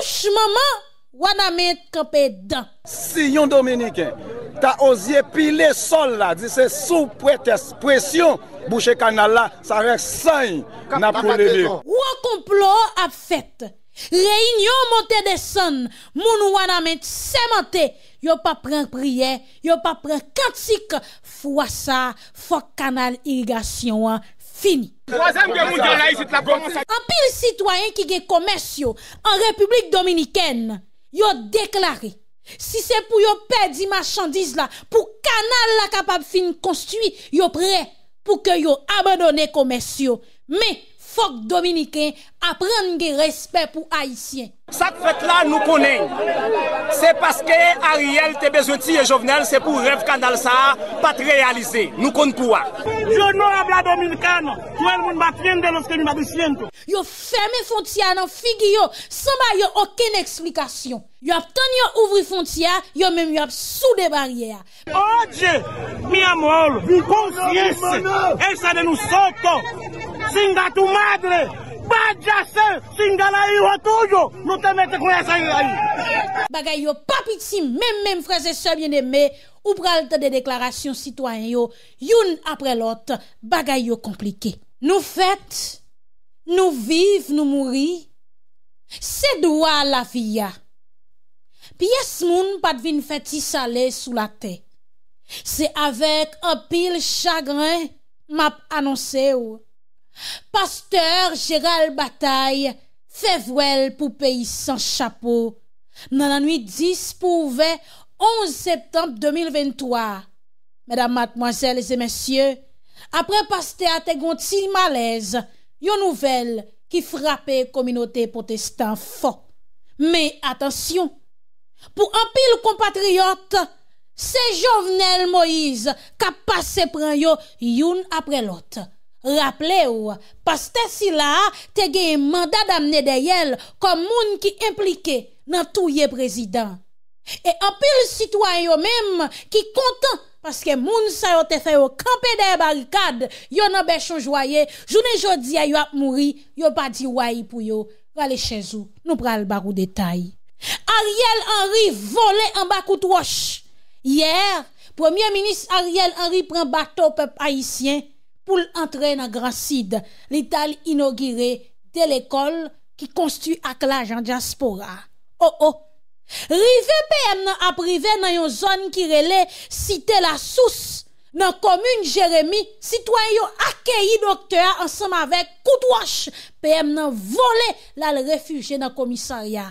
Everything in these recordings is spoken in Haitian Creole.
Pouche maman, wana met kapè dan. Siyon Dominiken, ta oziye pile sol la, di se sou pwètes, pwèsyon, bwèche kanal la, sa rèk sèy na poule li. Wè konplo ap fèt, reynyon montè de sèn, moun wana met sèmantè, yo pa pren priè, yo pa pren katik, fwa sa, fwa kanal ilgasyon an, fini. En pile citoyen qui est commerciaux en République Dominicaine, ils a déclaré si c'est pour yo perdre marchandise là, pour canal la capable construire, construit, yo prêt pour que yo abandonne commerciaux. Mais faut que Dominicain apren nge respet pou haisyen. Sak fèt la nou konen. Se paske Ariel te bezoti e jovenel, se pou rev kandal sa, patre alize, nou konen pou ak. Yo nou avla dominikano, pou el moun batren den oske mi madri sien to. Yo ferme fontia nan figyo, samba yo oken eksplikasyon. Yo ap tanyo ouvri fontia, yo menm yo ap sou oh de baryea. Oje, mi amol, vi konspise, e sa de nou soto, singa tou madre, BADYA SE SINGA LA HIJO TOUYO, NOU TE METTE KOUYA SA YI DA YI. Baga yo papit si men men freze se bieneme ou pralte de deklarasyon sitwanyo, youn apre lot, baga yo komplike. Nou fet, nou viv, nou mouri, se dwa la viya. Piye smoun pat vin feti sale sou la te. Se avek apil chagrin map anonse ou. Pasteur Gérald Bataille, fevwèl pou peyi san chapou, nan anoui 10 pou 20, 11 septembe 2023. Mèdam matmoazèl et zè mèsyè, apre pasteat et gonti malèz, yon nouvel ki frapè kominote potestan fò. Mè, atensyon, pou apil kompatriot, se jovnel Moïse ka pase pran yo yon apre lote. Rapple ou, pas te sila te ge yon mandat damne de yel Kom moun ki implike nan tou ye prezident E apil sitwa yo menm ki kontan Paske moun sa yo te fe yo kampe de barikad Yo nan bechon jwaye, jounen jodi a yo ap mouri Yo pa di wahi pou yo, wale chezou, nou pral barou detay Ariel Henry vole an bakout wosh Yer, Premier Ministre Ariel Henry pren bato pep haisyen pou l'antre nan Gran Cid, l'Ital inogire de l'ekol ki konstu ak la jan diaspora. Oh oh, rive pe em nan aprive nan yon zon ki rele site la souse nan komune Jeremie, sitwayo akeyi doktea ansanm avek koutouache pe em nan vole lal refuge nan komisarya.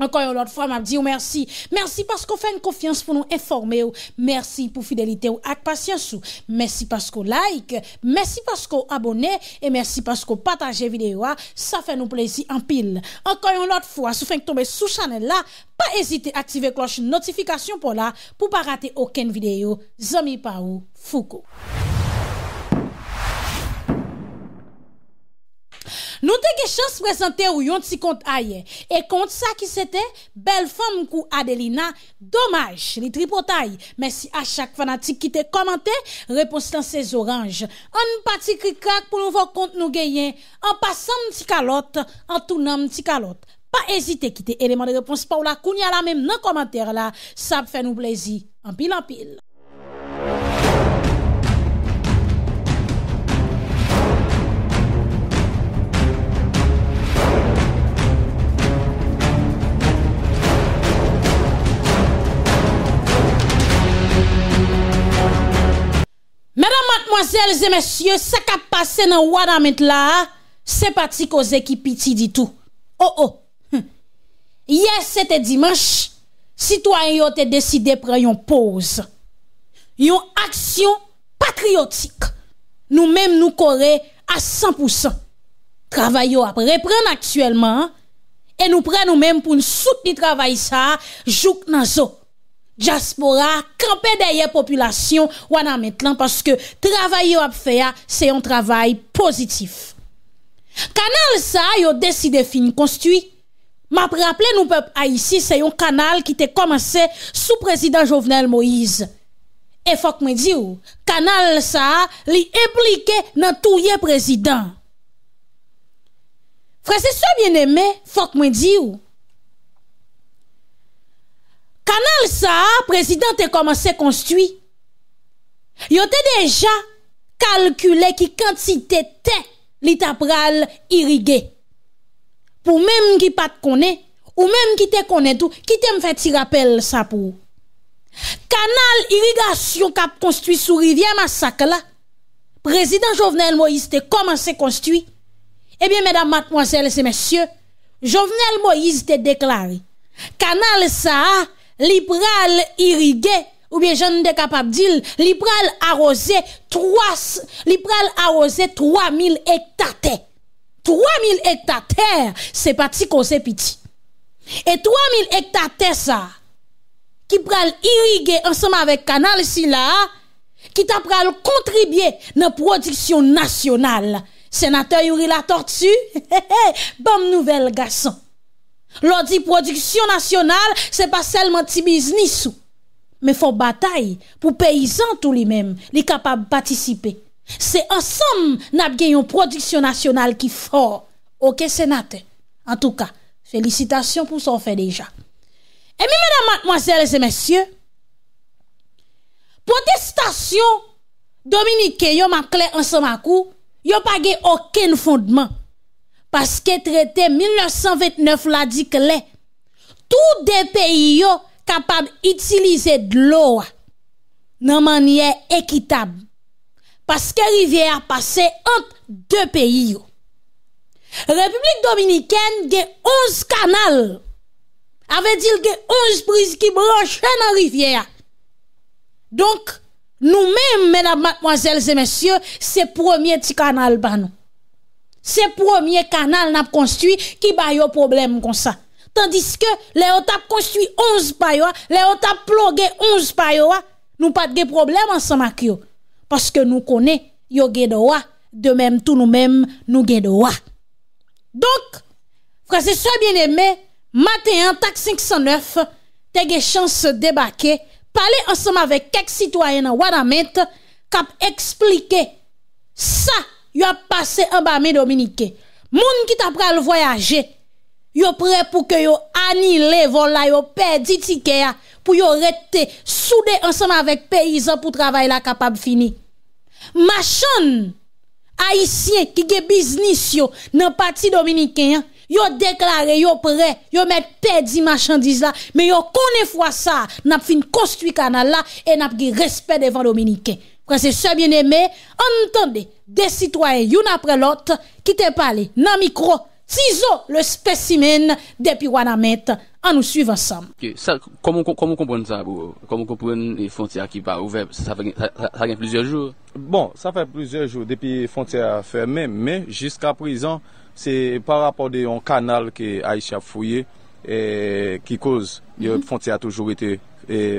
Enkoyon lot fwa m ap diyo oh, mersi. Mersi pasko fèn kofyans pou nou informe ou. Oh. Mersi pou fidelite oh, ou ak pasyans ou. Mersi pasko like. Mersi pasko abone. E mersi pasko pataje videyo a. Ah. Sa fè nou plezi an pil. Enkoyon lot fwa sou fèn k tombe sou chanel la. Pa ezite aktive kloche notifikasyon pou la. Pou pa rate oken videyo. Zomi pa ou fuko. Nou te ge chans prezante ou yon ti kont aye. E kont sa ki sete, bel fom kou Adelina, domaj li tripotay. Mersi a chak fanatik ki te komante, repons lan sez oranj. An pati krikrak pou nou vok kont nou geyen, an pasan mti kalot, an tou nan mti kalot. Pa ezite ki te eleman de repons pa ou la koun ya la mem nan komantere la. Sab fe nou plezi, an pil an pil. Manzelze mesye, sak ap pase nan wad amet la, se pati koze ki piti di tou. Oh oh, yes sete dimanche, sitwanyo te deside pre yon pose. Yon aksyon patriotik, nou menm nou kore a 100%. Travay yo apre, pren aktuelman, e nou pren nou menm pou nsout ni travay sa, jouk nan zo. Jaspora, krepe deye populasyon wana metlan Paske travay yo ap feya se yon travay pozitif Kanal sa yo deside fin konstwi Ma preaple nou pep a yisi se yon kanal ki te komanse sou prezident jovenel Moise E fok mwen di ou Kanal sa li implike nan touye prezident Frase sou bien eme fok mwen di ou kanal sa, prezident te komanse konstwi, yo te deja kalkule ki kantite te li tapral irige, pou menm ki pat kone, ou menm ki te kone tou, ki te mfeti rappel sa pou. Kanal irigasyon kap konstwi sou rivye masak la, prezident Jovenel Moïse te komanse konstwi, ebyen mèdam matmwansèl se mèsyè, Jovenel Moïse te deklare, kanal sa a, Li pral irige, oubyen jen de kapap dil, li pral arose 3000 hektate. 3000 hektate, se pati konsepiti. E 3000 hektate sa, ki pral irige ansama vek kanal si la, ki ta pral kontribye nan prodisyon nasyonal. Senatoy ouri la tortue, bom nouvel gason. Lodi produksyon nasyonal se pa selman ti biznisou Me fò batay pou peyizan tout li men Li kapab patisipe Se ansam nap gen yon produksyon nasyonal ki fò Ok senate En tou ka Felicitasyon pou so fè deja E mi mèdam mwazèlèzè mèsyè Protestasyon Dominike yon map kle ansam akou Yon pa gen okèn fondman Paske trete 1989 la di kle Tout de peyi yo kapab itilize de lo Nan manye ekitab Paske rivye a pase ant de peyi yo Republik Dominiken ge 11 kanal Ave dil ge 11 brise ki blonche nan rivye a Donk nou men menab matmoazelze mensyo Se promye ti kanal ban nou Se promye kanal nap konstwi Ki bayo problem kon sa Tandis ke le ot ap konstwi 11 bayo Le ot ap plogue 11 bayo Nou patge problem ansama kyo Paske nou kone Yo gede wa De menm tou nou menm nou gede wa Donk Frase soye bien eme Mate an tak 509 Tegye chan se debake Pale ansama vek kek sitwayen an wad amet Kap explike Sa Sa Yo ap pase ambame Dominiken. Moun ki tap pral voyaje, yo pre pou ke yo anile vol la, yo pedi tikè ya, pou yo rete soude ansanm avèk peyizan pou travay la kapab fini. Machan, aisyen ki ge biznis yo, nan pati Dominiken, yo deklare, yo pre, yo met pedi machan diz la, men yo kone fwa sa, nan ap fin kostwi kanal la, e nan ap gi respet devan Dominiken. Kwa se sebyen eme, antande, des citoyens, une après l'autre, qui te parlé dans micro, ciseaux le spécimen depuis Wanamet, en nous suivant ensemble. Ça, comment, comment comprendre ça, Comment comprendre les frontières qui pas ouvertes? Ça, fait, ça, fait plusieurs jours? Bon, ça fait plusieurs jours depuis les frontières fermées, mais jusqu'à présent, c'est par rapport à un canal que Aïcha fouillé eh, qui cause les mm frontières toujours été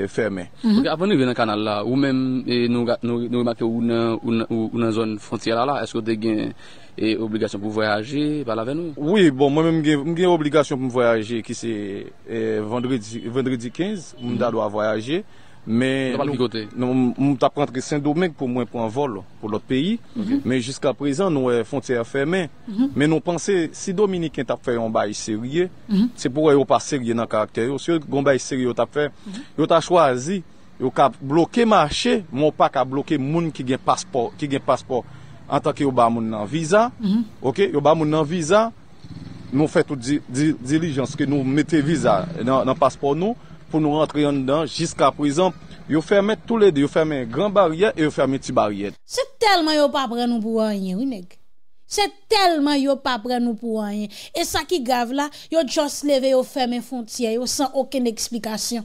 fermè. Apo nou ven nan kanal la, ou men nou mapyo ou nan zon fonciyala la, esko de gen obligasyon pou voyaje? Oui, bon, mwen men gen obligasyon pou voyaje ki se eh, vendredi 15, mwen da do a voyaje. Mwen non, ta prantre Saint-Domingue pou mwen pran vol Pou lot peyi Men jiska prezan nou euh, fonte a fermen Men mhm. nou panse si Dominiken ta pran Gonbay serye Se pouwa yo pa serye nan karakter yo Si yo gonbay serye yo ta pran Yo ta chwazi yo ka bloke mache Mwen pa ka bloke moun ki gen paspor Ki gen paspor An tanke yo ba moun nan viza mhm. Yo ba moun nan viza Nou fet ou dilijans ki nou mette viza Nan paspor nou pou nou rentre yon dan, jiska prizant, yo ferme tout le de, yo ferme yon gran bariyen, yo ferme yon ti bariyen. Se telman yo pa pre nou pou wanyen, winek. Se telman yo pa pre nou pou wanyen. E sa ki gav la, yo joss leve, yo ferme yon fontiyen, yo san oken eksplikasyon.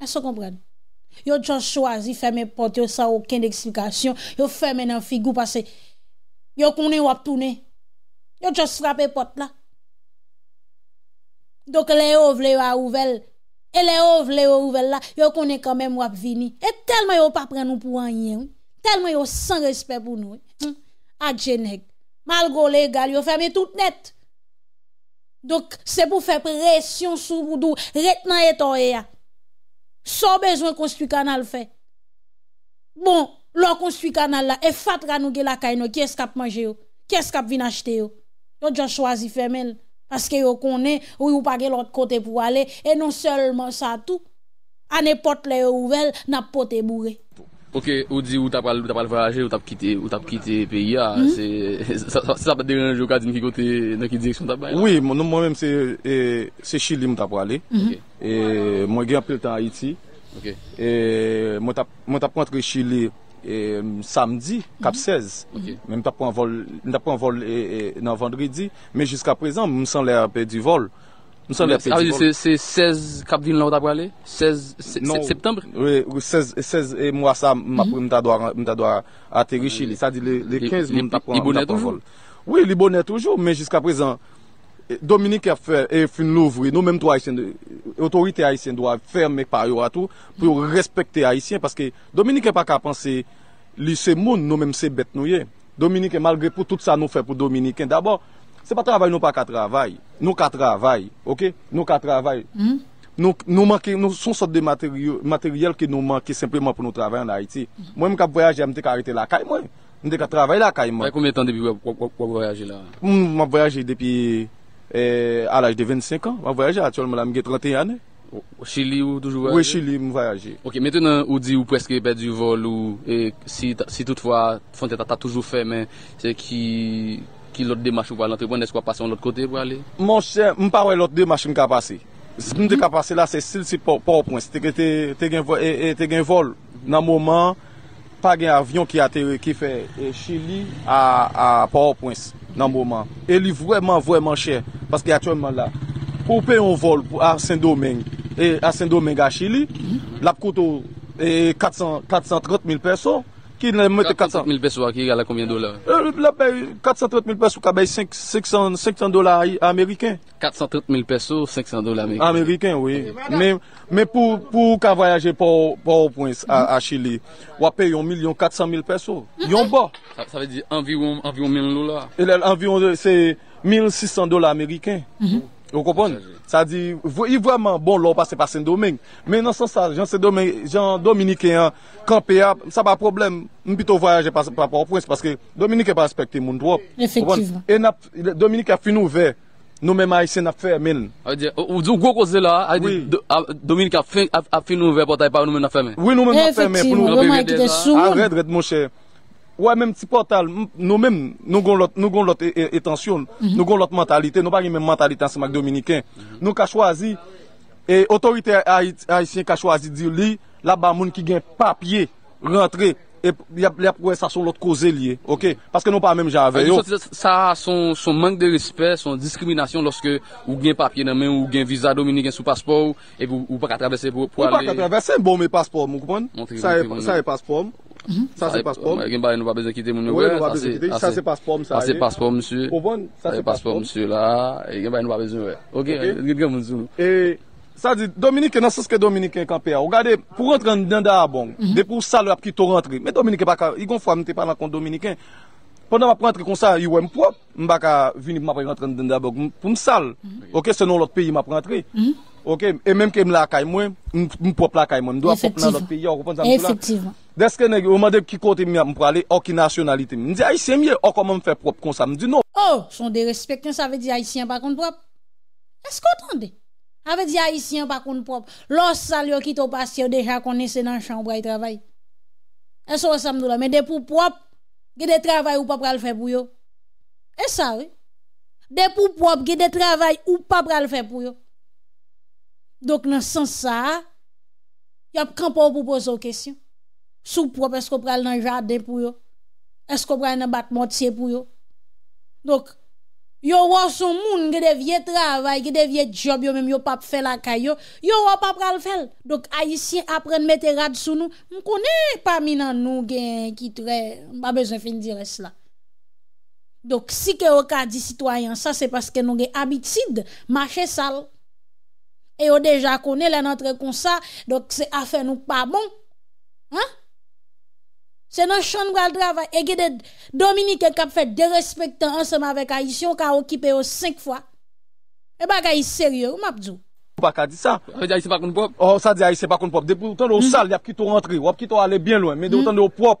Aso kompren? Yo joss chwazi, ferme yon pot, yo san oken eksplikasyon, yo ferme yon figou, pase, yo kouni wap toune, yo joss frape pot la. Dok le yo vle yo a ouvel, E le ouv, le ouv el la, yo konen kamen wap vini. E telman yo pa pren nou pou wanyen, telman yo san respet pou nou. Hm? Adjenek, malgo legal, yo fèmè tout net. Dok, se pou fè presyon sou boudou, ret nan eto e ya. So bezwen konstu kanal fè. Bon, lò konstu kanal la, e fat ranou gè la kay nou, kyes kap manje yo, kyes kap vin achte yo. Yo djan chwazi fèmè lè. Aske yo konen, ou yo pake lout kote pou ale. E non selman sa tout, ane pot le yo ouvel, napote mou re. Ok, ou di ou tapal varaje, ou tap kite peyi ya, hmm? se sa pa deren anjou ka din ki kote, nan ki direksyon tapal? Oui, moun moun mèm se eh, chile mou tapal ale. Hmm. Moun gen apil tan Haiti. Moun tapon tre chile. E, samdi, kap 16. Mwen ta pran vol e, e, nan vendredi, men jiska prezant, mwen m'm san lè apè di vol. Mwen san lè apè di vol. Se 16, kap din lò ta pralè? 16 septembre? Ou 16, mwen sa mwen ta dwa atèri chili. Sa di lè 15, mwen ta pran vol. Oui, li bonè toujou, men jiska prezant, Dominika fè, e fin louvri, nou mèm to aisyen, otorite aisyen do a ferme paryo a tou, pou yo respekte aisyen, paske Dominika pa ka panse lise moun, nou mèm se bet nou ye. Dominika, malgre pou tout sa nou fè pou Dominika, d'abord, se pa travay nou pa ka travay, nou ka travay, ok? Nou ka travay. Nou son sort de materyel ki nou manke simplement pou nou travay an la iti. Mwen mwen ka voyaje, mwen te ka arete la kay mwen. Mwen te ka travay la kay mwen. Fè koumen tan depi wè pou wè voyaje la? Mwen voyaje depi... A e, laj de 25 an, mwen voyaje atyol, mwen la mwen ge 31 an. Ou chili ou toujou voyaje? Ou chili mwen voyaje. Ok, mette nan ou di ou pweske pe du vol ou si tout fwa, fonte ta toujou fe men, ki lot de machin wale antrepwane, eskwa pase an lot kote wale? Mwen chen, mwen pawe lot de machin ka pase. Mwen de ka pase la, se sil si powerpoint. Te gen vol nan mouman, pa gen avyon ki ateri, ki fe eh, chili a powerpoint. nan mouman, e li vwèman vwèman chè paske atwèman la pou pe yon vol a Saint-Domingue e Saint-Domingue a Chili la koto e 430.000 person 430.000 peso akye gala koumyen dolar? 430.000 peso ka bay 500 dolar Ameriken. 430.000 peso, 500 dolar Ameriken? Ameriken, oui. Men pou ka vayaje pou au Prince a Chile, wapè yon 1.400.000 peso, yon ba. Sa ve di environ 1.000 dolar? Environ 1.600 dolar Ameriken. Ok. Ou kopon, sa di, yi vwa man, bon lor pase pa sen domen, men nan san sa, jen se domen, jen dominikeyan, kampeya, sa pa problem, mpito voyaje pa wapwens, paske dominike pa aspekte moun drop, e nap, dominike ap fin nou ve, nou men ma ese na fe men. Ou di ou go koze la, a di, dominike ap fin nou ve potay pa nou men na fe men. Ou nou men na fe men, pou nou, a red red monshe. Ou a menm ti portal, nou menm, nou gon lot etansyon, nou gon lot mentalite, nou pa gen menm mentalite ansemak Dominiken. Nou ka chwazi, e otorite Haitien ka chwazi di li, la ba moun ki gen papye rentre, e la prouesasyon lot koze liye, ok? Paske nou pa menm jan aveyo. A, yon sot, sa son mank de respet, son diskriminasyon, loske ou gen papye nan menm, ou gen visa Dominiken sou paspor, ep ou pa katravesse pou ale... Ou pa katravesse, m bon me paspor mou kouman, sa e paspor mou. Sa se paspom. Gen ba yon wap bezon kite moun yon wè. Sa se paspom sa ye. Sa se paspom msè. Po bon, sa se paspom. Sa se paspom msè la, gen ba yon wap bezon wè. Ok, gen msè. E, sa di, Dominikè nan sè skè Dominikè yon kampe a. Ou gade, pou rentren denda a bong, de pou sal wap ki tou rentre. Men mhm. Dominikè baka, yon fwa mwen te parlant kon Dominikè. Pendan wap rentre kon sa, yon wè mpwop. Mbak a vini pou ma pre rentren denda a bong pou msal. Ok, se non lot pe yon wap rentre. Yon. Ok, e menm ke m lakay mwen, m pop lakay mwen M do a pop nan lopte yon Efektivman Deske neg, ou madep ki kote m yap m prale Ok ki nasyonalite m M di a isye m ye, ok anman m fe prop kon samdi Oh, son de respekten sa ve di a isye anpa kon prop Eskotande A ve di a isye anpa kon prop Lors sal yo ki to pasye yo deja kon nese nan chanbra yi travay Eskotande Men de pou prop Ge de travay ou pap pral fe pou yo Eskotande De pou prop ge de travay ou pap pral fe pou yo Dok nan san sa Yop kan pou pou pou sou kesyon Sou pou pou esko pral nan jardin pou yo Esko pral nan bat motye pou yo Dok Yo wò sou moun gede vie travay Gede vie job yo mèm yo pap fel akay yo Yo wò pap ral fel Dok ayisyen apren mette rad sou nou Mkone pami nan nou gen Ki ture mba bezon fin dire cela Dok Si ke wò ka di sitwayan sa Se paske nou gen abitid Mache sal et yo déjà connaît les comme ça donc c'est affaire nous pas bon hein c'est notre chambre de travail et Dominique dominique qui fait dérespectant ensemble avec haïtien qui a occupé 5 fois et eh ben, bagaille sérieux m'a dit pas qu'à dit ça. Ça dit pas qu'on propre. Oh, ça dit c'est pas qu'on propre. Depuis autant de hmm. sale, il y a qui tout rentré, ou qui tout allé bien loin, mais de autant de propre.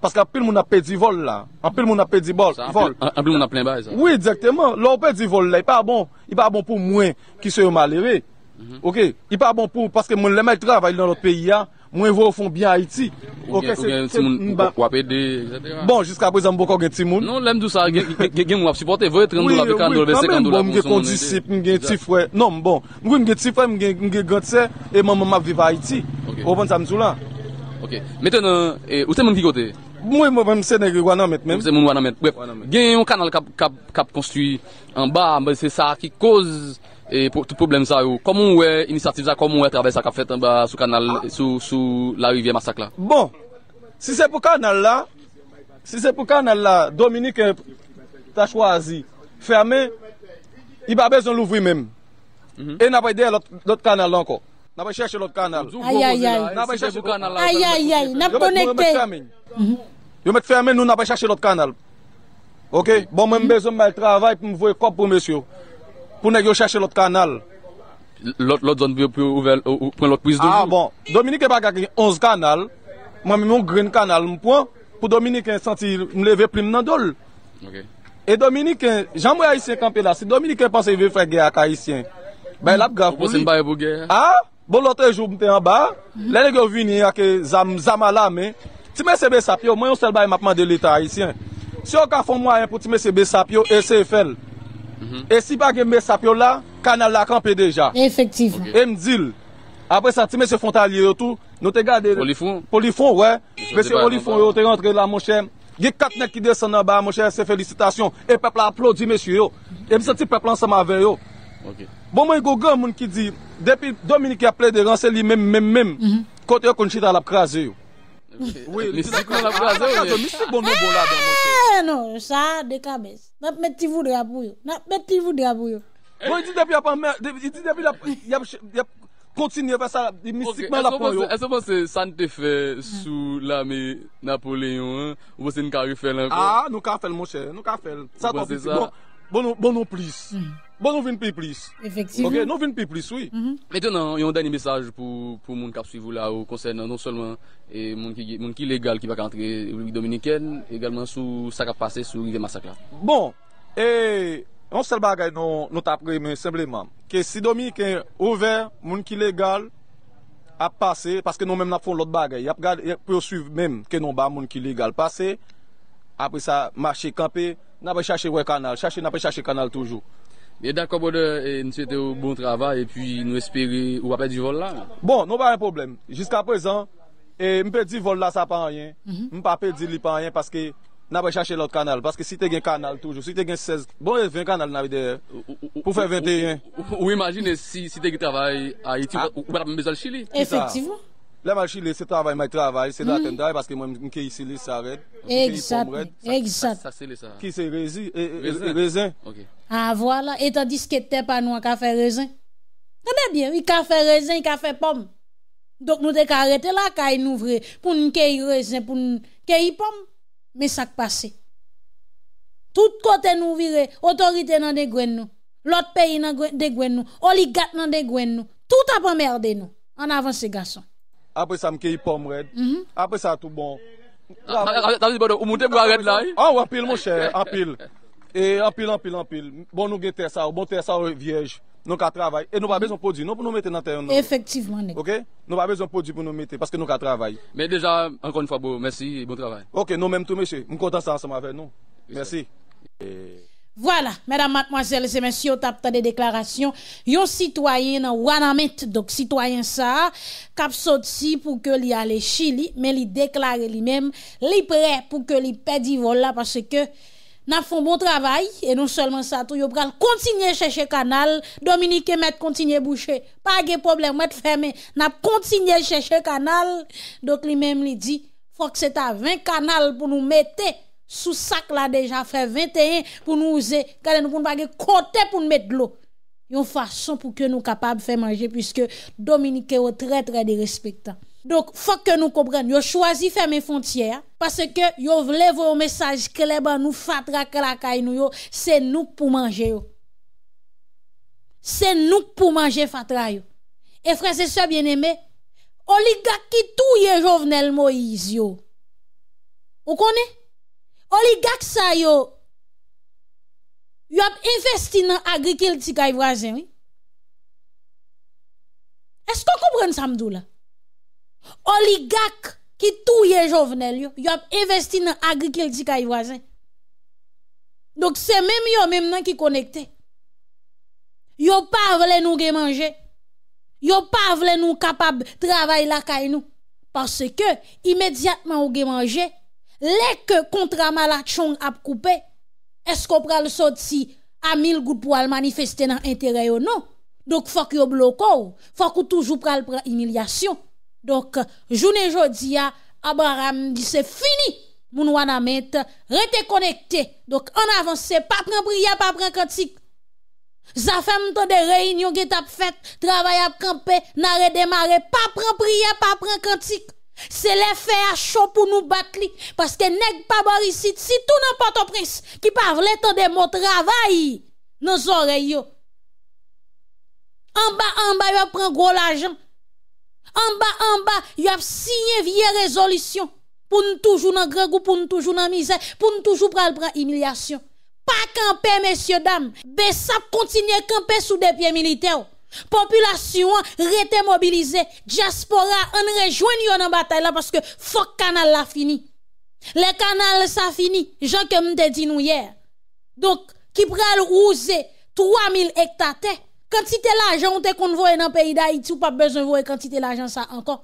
Paske apil moun apè di vol la. Apil moun apè di vol. Apil moun apè di vol la. I pa bon pou mwen ki se yo malere. I pa bon pou, paske moun lè mè tra vay lè nòt peyi ya, mwen vò ou fon byan Haiti. Ou gen ti moun wapè de. Bon, jiska apè zan mwen mwen kon gen ti moun. Non, lè mdou sa gen mwen wap supporte. Vè, 30 dolar, 40 dolar, 50 dolar. Mwen gen ti fwe. Mwen gen ti fwe, mwen gen gen tse, e mwen mwen mwen viva Haiti. Ou mwen zan mdou la. Mwen mwen ki kote? Mwen mwen mwen mwen mwen mwen mwen mwen mwen mwen. Gwen yon kanal kap konstuy yon bar, mwen se sa ki koz e, problem za yo. Kom mwen we inisiativ za, kom mwen we trabè sa kap fèt yon bar sou kanal, sou la rivye masak la. Bon, si se pou kanal la, si se pou kanal la, Dominique ta chwazi fermè, yon ba bezon louvri mèm. Mhm. E yon apède lòt kanal lòn ko. Na pa chèche lòt kanal. Aya ya ya ya. Na pa chèche lòt kanal la. Aya ya ya ya. Na ponek te. Yo met fermen nou na pa chèche lòt kanal. Ok. Bon mwen mhm. bezon mwen travay pou mwen vwe kop pou mèsyou. Pounen yo chèche lòt kanal. Lòt zon biyo pou ouvel ou pou lòt pwizdou. A bon. Dominikè pa kakri 11 kanal. Mwen mwen green kanal mwen pou an. Pou Dominikè senti mwen leve plim nan dol. Ok. E Dominikè. Jan mwen haitien kampe la. Si Dominikè panse yon ve fè gè ak haitien. Bon lote jou mte an ba, lène gyo vini akè zama la men. Ti mè sebe sapyo, mwen yon sel bay mapman de l'Etat isyen. Si yon ka fon mwa yon pou ti mè sebe sapyo, e se e fel. E si pa gen mè sapyo la, kanal la kampe deja. Efektif. E mdil. Apre sa ti mè se fonta li yo tou, nou te gade... Polifon? Polifon, wè. Ve se polifon yo, te rentre la monshen. Ge katne kide san an ba monshen, se felicitasyon. E pepla aplodi mè syo yo. E mse ti pepla ansan ma ven yo. Bon mwen yon gogan moun ki di, depi Dominika ple de ranse li men men men, kote yo konchita la praze yo. Oui, mi sik mwen la praze yo. Mi sik mwen la praze yo, mi sik mwen la praze yo. Eee, non, sa dekames, nap meti vou de apou yo, nap meti vou de apou yo. Bon, di depi apan mè, di depi la, yap, yap, kontinye ve sa, mi sik mwen la praze yo. E se pon se, sa nte fe sou lami Napoléon, ou se nka rifel anpon? A, nou ka fel monshe, nou ka fel. Sa topi ti, bon, bonon plis. Mm. Bon, nou vin pi plis. Efektivou. Nou vin pi plis, oui. Mètenan, mhm. yon dèni mesaj pou moun kap suivou la ou konsènen non sèlman eh, moun ki legal ki bak antre Louis Dominikèn egalman sou sakap pase, sou rive masakla. Bon, e yon sèl bagay nou tapremen sebleman ke si Dominikèn ouver moun ki legal ap pase paske nou mèm nap fon lot bagay ap gade yon prosuiv mèm ke nou ba moun ki legal pase apre sa mache kampe napre chache wè kanal, chache napre chache kanal toujou. E da kombo de, nou se te bon travay, e pi nou espere, ou pa pe di vol la? Bon, nou ba yon problem. Jiska prezan, mi pe di vol la sa pan yon. Mi pa pe di li pan yon, paske nan pe chache lout kanal. Paske si te gen kanal toujou, si te gen 16, bon yon 20 kanal nan vide, pou fe 21. Ou imagine si te gen travay a iti ah. ou pa pe bezal chile? Efektivou. Le mal chile se travay, may travay, se daten day, paske mwen mke yi seli sa red. E gisap, e gisap. Ki se rezi, e rezin. Ok. A vwa la, etan diske te pa nou an ka fe rezen. Nan men bien, yi ka fe rezen, yi ka fe pom. Dok nou dek arete la ka yi nou vre, pou nou ke yi rezen, pou nou ke yi pom. Men sak pase. Tout kote nou vre, otorite nan dekwen nou. Lot peyi nan dekwen nou. Oli gat nan dekwen nou. Tout apan merde nou. An avanse gason. Ape sa m ke yi pom red. Ape sa tout bon. Tansi bado, ou moun te mwa red la? Ou apil mou chè, apil. Et en pile, en pile, en pile. Bon, nous avons ça, bon, terres, ça, vierge. Nous avons travaillé. Et nous n'avons pas besoin de produits, non, pour nous mettre dans terre. Effectivement, Ok? Nous n'avons pas besoin de produits pour nous mettre, parce que nous avons travaillé. Mais déjà, encore une fois, bon, merci et bon travail. Ok, nous même tout, monsieur. Nous comptons ça ensemble avec nous. merci. E. Voilà, mesdames, mademoiselles et messieurs, vous des déclarations. Yon citoyen dans Wanamet, donc citoyen ça, cap ci pour que li aller Chili, mais li déclare lui-même, li prêt pour que li perdit vol là, parce que na fon bon travay, e nou selman sa tou yo pral kontinye chèche kanal, Dominike met kontinye bouchè, pa ge pouble met fermè, na kontinye chèche kanal, dok li mem li di, fòk se ta vèn kanal pou nou metè, sou sak la deja fè 21, pou nou ouze, kade nou pou nou bagè kote pou nou met dlo, yon fason pou ke nou kapab fè manje, puisque Dominike wè trè trè de respectan. Donc, faut que nous comprenions. Yo choisi fermer frontières parce que yo voulez un message clair nous fatra la caille nous yo, c'est nous pour manger yo. C'est nous pour manger fatra yo. Et frères c'est sœurs bien aimé. oligarque qui touye Jovenel Moïse yo. Vous connaissez Oligarque ça yo. Yo a investi dans l'agriculture. voisin. Est-ce qu'on comprend ça m'dou Oli gak ki tou ye jovenel yo Yo ap investi nan agrikel di kay vwazen Dok se menm yo menm nan ki konekte Yo pa vle nou ge manje Yo pa vle nou kapab travay la kay nou Pase ke imediatman ou ge manje Lek kontra malat chong ap koupe Esko pral sot si amil gout pou al manifesten an intere non? yo nou Dok fok yo blokou Fok ou toujou pral pral imilyasyon Donk, jounen jodi ya Abraham, di se fini Moun wana met, rete konekte Donk, an avanse, pa pran priya, pa pran kantik Zafem ton de reyn yo get ap fet Travay ap kampe, nare demare Pa pran priya, pa pran kantik Se le fe a chou pou nou bat li Paske neg pa borisit Si tou nan patopris Ki pa vle ton de mot travay Non zore yo An ba, an ba yo pran gwo la jom En bas, en bas, il a signé vieille résolution pour nous toujours dans grand pour nous toujours dans misère, pour nous toujours prendre humiliation. Pas camper, messieurs, dames. ça continue à camper sous des pieds militaires. Population rete mobilisée. Diaspora, on rejoint dans la bataille parce que le canal la fini. Le canal ça fini. Jean que m'te dit nous hier. Donc, qui pral trois 3000 hectares Kantite la ajon te kon voye nan peyi da iti ou pa bezon voye kantite la ajon sa ankon.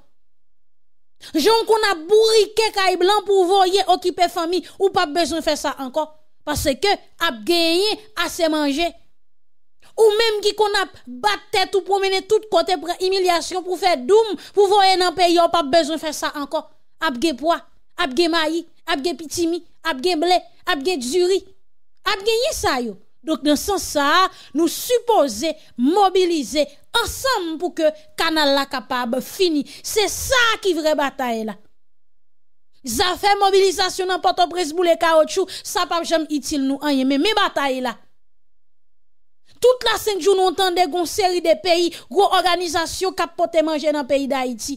Joun kon ap bouri kek ay blan pou voye okipe fami ou pa bezon fe sa ankon. Pase ke ap genye ase manje. Ou menm ki kon ap bat tete ou promene tout kote pre emilyasyon pou fe doum pou voye nan peyi ou pa bezon fe sa ankon. Ap genye poa, ap genye mayi, ap genye pitimi, ap genye ble, ap genye dzuri, ap genye sayo. Donk nan sens sa, nou suppose mobilize ansam pou ke kanal la kapab fini. Se sa ki vre bataye la. Za fe mobilizasyon nan potopres bou le kaotchou, sa pap jem itil nou anye. Me bataye la. Tout la senkjou nou ontande goun seri de peyi goun organizasyon kapote manje nan peyi da iti.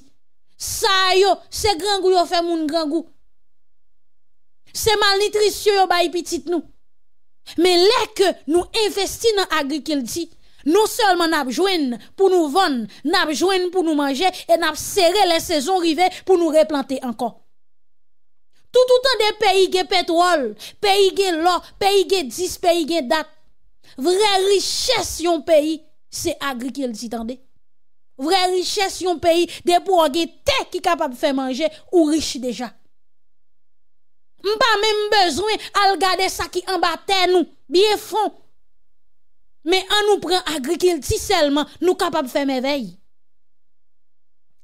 Sa yo, se grangou yo fe moun grangou. Se malnitrisyo yo bayi pitit nou. Men lèk nou investi nan agrikel non di, nou selman nap jwen pou nou von, nap jwen pou nou manje, e nap sere lè sezon rive pou nou replante ankon. Tout ou tan de peyi gen petrol, peyi gen lò, peyi gen dis, peyi gen dat, vre riches yon peyi se agrikel di tan de. Vre riches yon peyi de pou an gen tek ki kapap fè manje ou riche deja. pas même besoin à regarder ça qui en bas nous, bien fond. Mais en nous prend agriculture seulement, nous capables de faire merveille.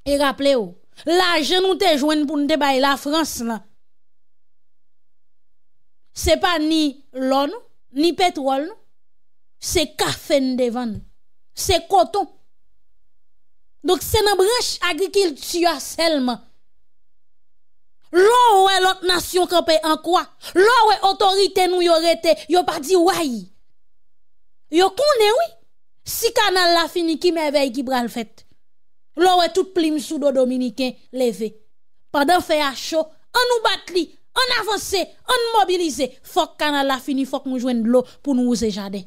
Et rappelez-vous, l'argent nous te joué pour nous la France. Ce n'est pas ni l'eau, ni pétrole. C'est café devant. C'est coton. Donc c'est dans la branche agriculture seulement. lò wè lòt nasyon krepe an kwa, lò wè otorite nou yorete, yò pa di wè yi, yò kounen wè, si kanal la fini ki mè vey ki bral fèt, lò wè tout plim sou do dominikèn leve, padan fè a chò, an nou batli, an avansè, an mobilize, fòk kanal la fini fòk mou jwen lò pou nou ouze jade.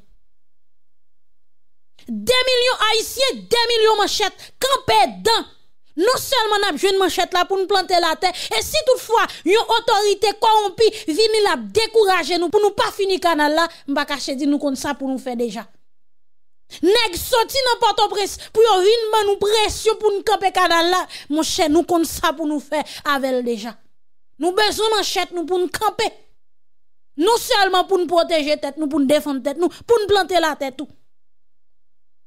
De milyon a isye, de milyon man chèt, krepe dan, non seulement nous avons une manchette là pour nous planter la terre et si toutefois une autorité corrompue vient la décourager nous pour nous pas finir canal là pas cacher dit nous compte ça pour nous faire déjà Nèg sorti dans port au pour nous pression pour nous camper canal là mon cher nous compte ça pour nous faire avec déjà nous besoin manchette nous pour nous camper non seulement pour nous protéger tête nous pour nous défendre tête nous pour nous planter la tête tout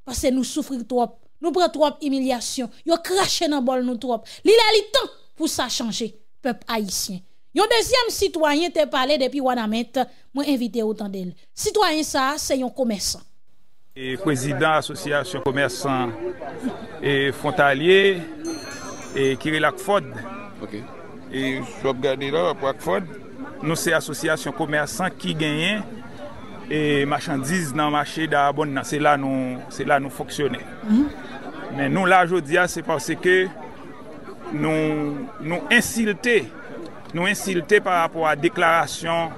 parce que nous souffrons trop Nou pre trop emilyasyon. Yo krashe nan bol nou trop. Li la li tan pou sa chanje. Pepe haisyen. Yon dezyam sitwanyen te pale depi Wanamete. Mwen invite otan del. Sitwanyen sa se yon komersan. E kwezidan asosyasyon komersan. E frontalye. E kire lak fode. Ok. E shop gade la wak fode. Nou se asosyasyon komersan ki genyen. E machandiz nan mached a abon nan. Se la nou foksyone. Hmm? Men nou la jodia ah, se pase ke nou insulte, nou insulte par rapport a deklarasyon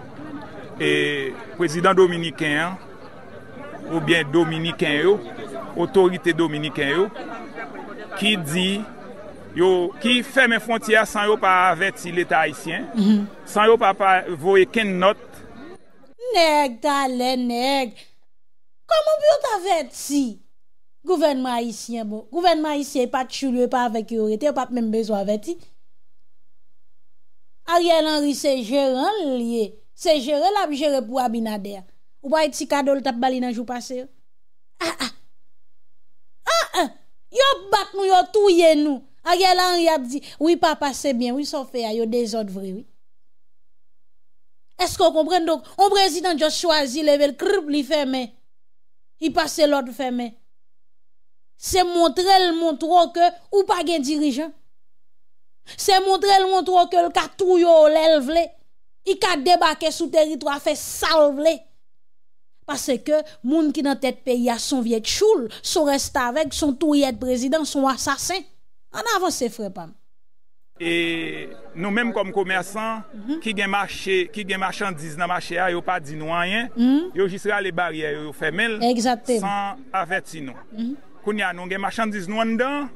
eh, prezidant dominiken, ou bien dominiken yo, otorite dominiken yo, ki di, ki ferme frontiya san yo pa aveti le tahisyen, san yo pa voye ken not. Neg, talen neg, kwa moun biyo ta aveti? Gouvenman isye bo Gouvenman isye pat chou liwe pa avek yo rete Yo pap men bezwa vete Ariel Henry se jere an liye Se jere la bi jere pou abinade Ou bay ti kadol tap bali nan jou pase Yo bat nou yo touye nou Ariel Henry ap di Ou pa pase bien Ou so fe a yo de zot vre Esko kompren do O prezident yo swazi level krip li feme I pase lot feme Se montre l montro ke ou pa gen dirijan. Se montre l montro ke l ka touyo l el vle. I ka debake sou teritro a fe sal vle. Pase ke moun ki nan tete peyi a son vye tchoul, son resta avek, son touye t prezident, son asasen. An avan se frepam. E nou menm kom komersan, ki mhm. gen marchen diz nan marchen a yo pa din wanyen, mhm. yo jisre ale barye yo femel, san avet sino. koun ya nou gen machandise nou an dan,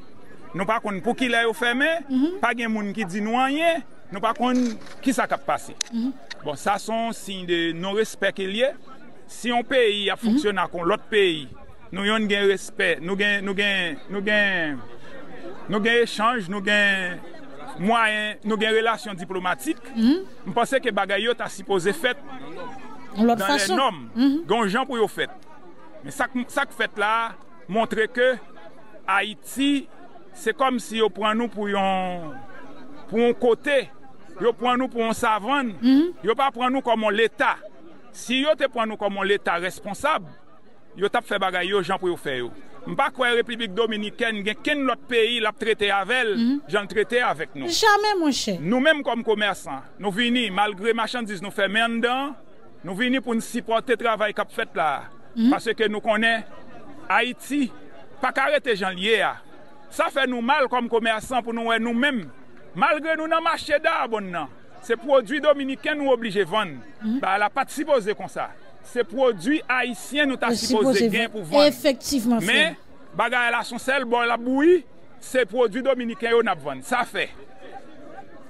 nou pa kon pou ki la yo feme, mhm. pa gen moun ki di nou an yen, nou pa kon ki sa kap pase. Mhm. Bon, sa son sin de nou respect ke liye. Si yon peyi a fonksyon akon, mhm. lot peyi, nou yon gen respect, nou gen nou gen nou gen echanj, nou gen nou gen relasyon diplomatik, mpase ke bagayot a sipoze fet dan le nom. Gonjan pou yo fet. Sak fet la, Montre ke Haiti, se kom si yo pran nou pou yon kote, yo pran nou pou yon savon, mhm. yo pa pran nou koman l'Etat. Si yo te pran nou koman l'Etat responsab, yo tap fe bagay yo, jan pou yo fe yo. Mpa kwa Republik Dominik, ken l'ot peyi la prete avel, mhm. jan prete avet nou. Jamen monshe. Nou menm kom komersan, nou vini malgre machandise nou fe menden, nou vini pou si pote travay kap fet la. Mhm. Pase ke nou konen... Ha iti, pa kare te jan liye a. Sa fe nou mal kom komersan pou nou we nou mem. Malgre nou nan mache da a bon nan. Se prodwi dominiken nou oblije von. Ba la pa tsi pose kon sa. Se prodwi haitien nou ta tsi pose gen pou von. Efektivman. Men, baga la son sel, bon la boui, se prodwi dominiken yo nap von. Sa fe.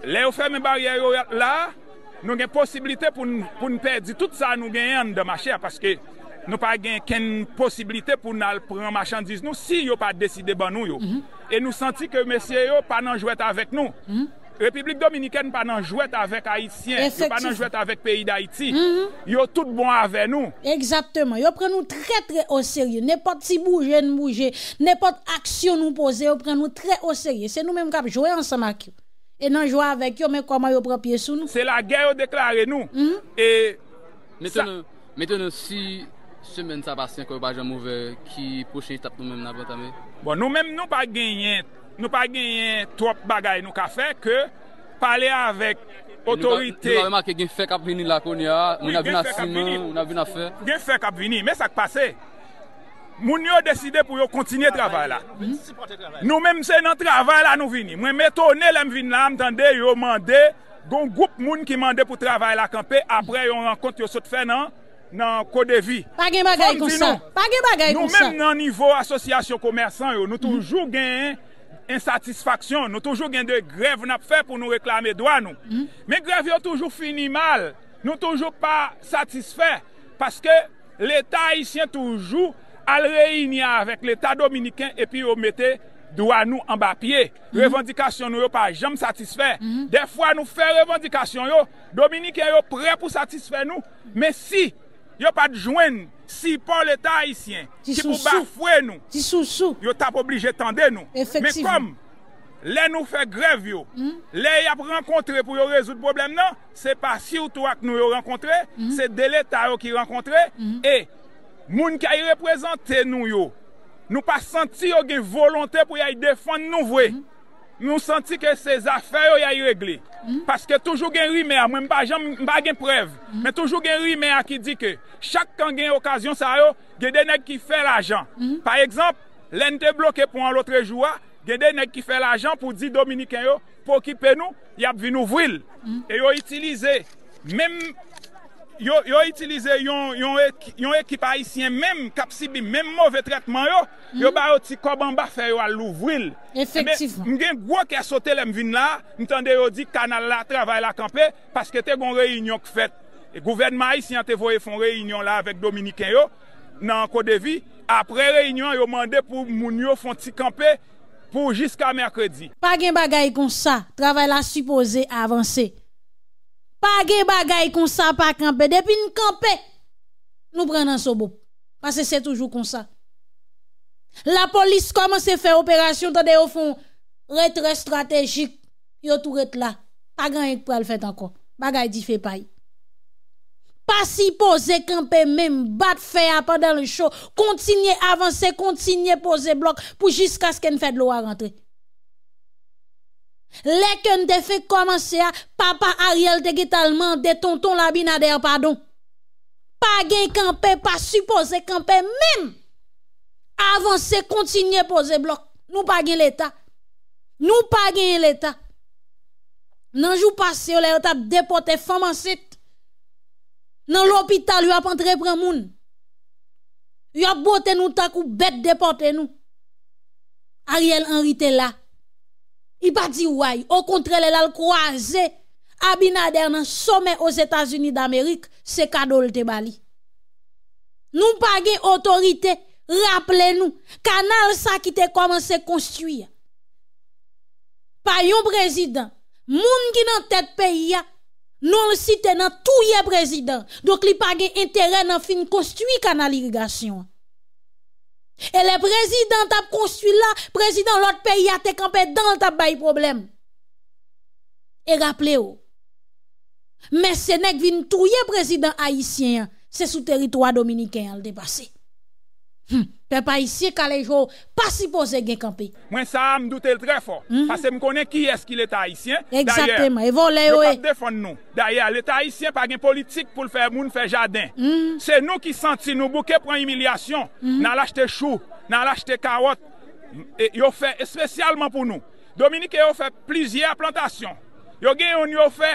Le ou ferme barye yo la, nou gen posibilite pou nou perdi. Tout sa nou gen yon de mache a. Paske... Nou pa gen ken posibilite pou nan pren machandise nou... Si yo pa deside ban nou yo... E nou santi ke mesye yo pa nan jwet avek nou... Mhm. Republik Dominiken pa nan jwet avek Haitien... Yo pa nan jwet avek peyi d'Haiti... Mhm. Yo tout bon avek nou... Exactement... Yo pren nou tre tre oserye... Nepot si bouje nou bouje... Nepot aksyon nou pose... Yo pren nou tre oserye... Se nou menm kap jwet ansan mak yo... E nan jwet avek yo menk koman yo propye sou nou... Se la gen yo deklare nou... E... Meten nou si... Se men sa basen kon wajan mouvè ki pou chenj tap nou men nan bote amè? Bon nou men nou pa genyen, nou pa genyen trop bagay nou ka fè ke pale avèk otorite. Nou la wè makè gen fè kap vini lakon ya, moun avè na sinan, moun avè na fè. Gen fè kap vini, mè sa k'pase. Moun yo deside pou yo kontinye travè la. Nou men mse nan travè la nou vini. Mwen meto ne lèm vin la, mtande yo mande, goun goup moun ki mande pou travè la kampè, apre yo an kont yo sot fè nan. nan kodevi. Fon di nou, nou men nan nivou asosyasyon komersan yo, nou toujou mm. gen insatisfaksyon, nou toujou gen de grev nap fe pou nou reklame dwa nou. Men mm. grev yo toujou fini mal, nou toujou pa satisfè, paske l'Etat isyen toujou al reyni avèk l'Etat dominikèn epi yo mette dwa nou ambapye. Mm. Revendikasyon yo pa jem satisfè. Defwa nou fe revendikasyon yo, dominikèn yo pre pou satisfè nou, men si Yo pa t'jwen si pa l'Etat haisyen, si pou bafwe nou, yo tap oblije tende nou. Mè kom, lè nou fè grev yo, hmm? lè y ap renkontre pou yo rezout problem nan, se pa si ou to ak nou yo renkontre, se de l'Etat yo ki renkontre, hmm? e, moun ki a y reprezentè nou yo, nou pa santi yo ge volontè pou ya y defan nou vwe. moun senti ke se zafè yo yay regle. Hmm? Paske toujou gen rime a, mwen mba jen mba gen prev. Mwen hmm? toujou gen rime a ki di ke, chak kan gen okasyon sa yo, gen den ek ki fe la jan. Hmm? Par ekzamp, lente bloke pou an lotre joua, gen den ek ki fe la jan pou di dominiken yo, pou kipe nou, yap vi nou vril. E yo itilize, menm, Yo itilize yon ekip a isyen menm kap si bi menm mouve tretman yo, hmm. yo ba yo ti koban ba fe yo al louvril. Efektivman. Mwen gen gwa ke sote lem vin la, mwen tande yo di kanal la travay la kampe, paske te bon reyinyon ki fet. E Gouven ma isyen te voye fon reyinyon la avèk Dominiken yo, nan kodevi, apre reyinyon yo mande pou moun yo fon ti kampe, pou jiska merkredi. Pa gen bagay kon sa, travay la supose avanse. Pas de bagaille comme ça, pas camper. Depuis nous camper, nous prenons ce bout. Parce que c'est toujours comme ça. La police commence à faire opération, au fond, retrait stratégique, yo tout là. Pas grand pour le faire encore. Bagaille dit fait pas. Pas si poser camper même, battre faire pendant le show, continuer avancer, continuer poser bloc pour jusqu'à ce qu'elle fait de l'eau à rentrer. Lèkèn de fè komansè a Papa Ariel te gè talman De tonton la binade a padon Pa gen kampè Pa suppose kampè mèm Avansè kontinye pose blok Nou pa gen l'Etat Nou pa gen l'Etat Nan jou pasè ou lè yot ap depote Faman set Nan l'opital yon ap antre prè moun Yon ap bote nou tak ou bet depote nou Ariel Henri te la I pa di woy, o kontre lè lal kroazè, abina der nan somè os Etats-Unis d'Amerik, se kado lte bali. Nou pa gen otorite, rapple nou, kanal sa ki te komanse konstuye. Pa yon prezident, moun ki nan tet peyi ya, nou l site nan touye prezident, dok li pa gen entere nan fin konstuye kanal irigasyon an. E le prezident ap konstuit la Prezident lot peyi a te kampe Dan l tap bayi problem E rapple yo Mes senek vin touye prezident Aisyen Se sou teritwa dominiken al depase Fè pa isye ka le jo pa sipose gen kampi Mwen sa a mdoute l trefor Pase mkone ki eski le ta isye Daya, yo pa defon nou Daya, le ta isye pa gen politik pou l fè moun fè jaden Se nou ki senti nou bouke pran emilyasyon Nan l achete chou, nan l achete karot Yo fè espesyalman pou nou Dominike yo fè plizye plantasyon Yo gen yon yo fè,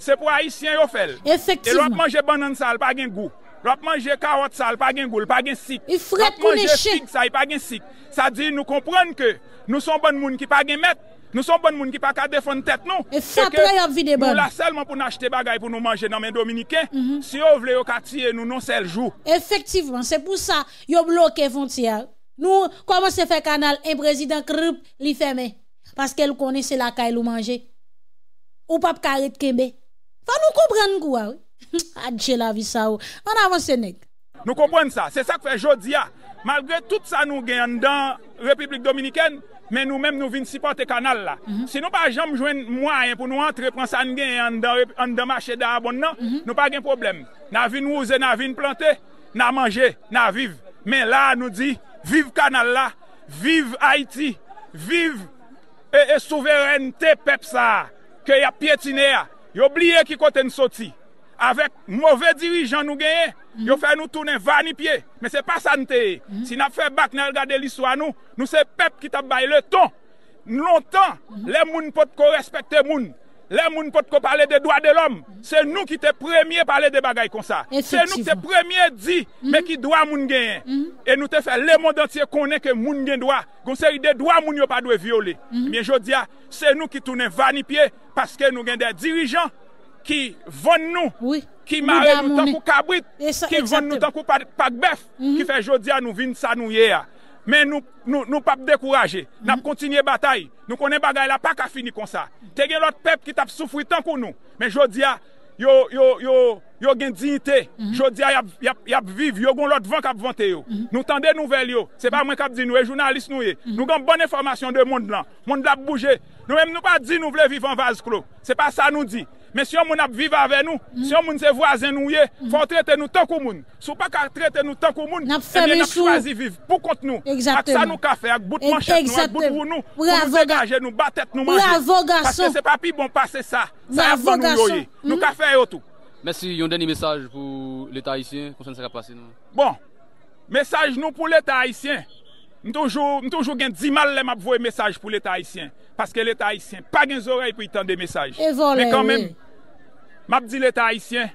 se pou a isye yo fè E l wap manje banan sal pa gen gou Rap manje karot sal, pa gen goul, pa gen sik. Rap manje sik sal, pa gen sik. Sa di nou kompran ke nou son bon moun ki pa gen met. Nou son bon moun ki pa ka defon tet nou. E sa pre yon vide ban. Nou la selman pou n'achete bagay pou nou manje nan men Dominiken. Si yo vle yo katye nou non seljou. Efektivman, se pou sa yo blok e fon tia. Nou koman se fe kanal en prezident krip li feme. Paske l konese la ka e lou manje. Ou pap karet keme. Fa nou kompran gwa wè. Adje la vi sa ou An avan sene Nou kompwen sa, se sa k fe jodi ya Malgre tout sa nou gen an dan Republik Dominiken Men nou men nou vin sipante kanal la mhm. Se nou pa jom jwen mwen Pou nou antre pransa an gen An damache da abon nan mhm. Nou pa gen problem Nan vin wouze, nan vin plante Nan manje, nan viv Men la nou di, viv kanal la Viv Haiti Viv e, e souverente pepsa Ke ya pietine ya Yo bliye ki kote n soti Avèk mwove dirijan nou genye Yo mhm. fè nou tounen vanipye Mè se pa san teye mhm. Si nap fè bak nèl gade liswa nou Nou se pep ki tap bay le ton Non ton lè moun pot ko respekte moun Lè moun pot ko pale de doa de lòm mhm. Se nou ki te premye pale de bagay kon sa Se nou ki te premye di Mè ki doa moun genye E nou te fè lè moun dantye konè ke moun gen doa Gon se ide doa moun yo pa dwe viole Mè jò diya se nou ki tounen vanipye Paske nou gen de dirijan Ki von nou, ki mare nou tan kou kabwit, ki von nou tan kou pakbef, mhm. ki fe jodia nou vin sa nou ye ya. Men nou pap dekouraje, mhm. nap kontinye batay, nou konen bagay la pa ka fini kon sa. Te gen lot pep ki tap soufwi tan kou nou, men jodia yo gen diyite, mhm. jodia yo ap viv, yo gon lot van kap vante yo. Nou tan de nou vel yo, se pa mwen kap di nou, e jounalist nou ye, nou gan bon informasyon de moun lan, moun lan ap bouje. Nou em nou pa di nou vle viv an vaz klo, se pa sa nou di. Men si yon moun ap vive ave nou, si yon moun se vwazen nou ye, fwa o trete nou tan kou moun. Sou pa ka trete nou tan kou moun, e mi an ap chwazi vive pou kont nou. Ak sa nou ka fe, ak bout manchet nou, ak bout moun nou, pou nou degaje nou, batet nou manchet nou. Pase se pa pi bon pase sa, sa yon moun nou yo ye. Nou ka fe yo tou. Men si yon deni mesaj pou l'Etat Haitien, kon sen se ka pase nou? Bon, mesaj nou pou l'Etat Haitien, m toujou gen di mal lem ap vwe mesaj pou l'Etat Haitien. Pase ke l'Etat Haitien pa gen zorey pou yi tende mesaj Mabdi l'Etat Haitien,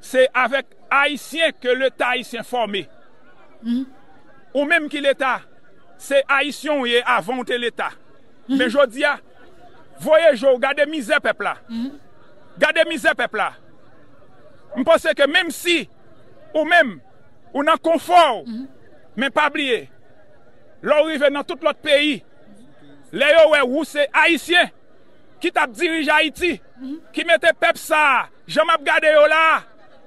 se avek Haitien ke l'Etat Haitien formi. Hmm. Ou menm ki l'Etat, se Haitien ou ye avante l'Etat. Me jodi ya, voyejo, gade mize pepla. Gade mize pepla. M posen ke menm si, ou menm, ou nan konfor, hmm. menm pa bliye, lor ive nan tout lot peyi, le yo we ou se Haitien formi. Ki ta dirije Haiti, ki mette pep sa, jom ap gade yo la,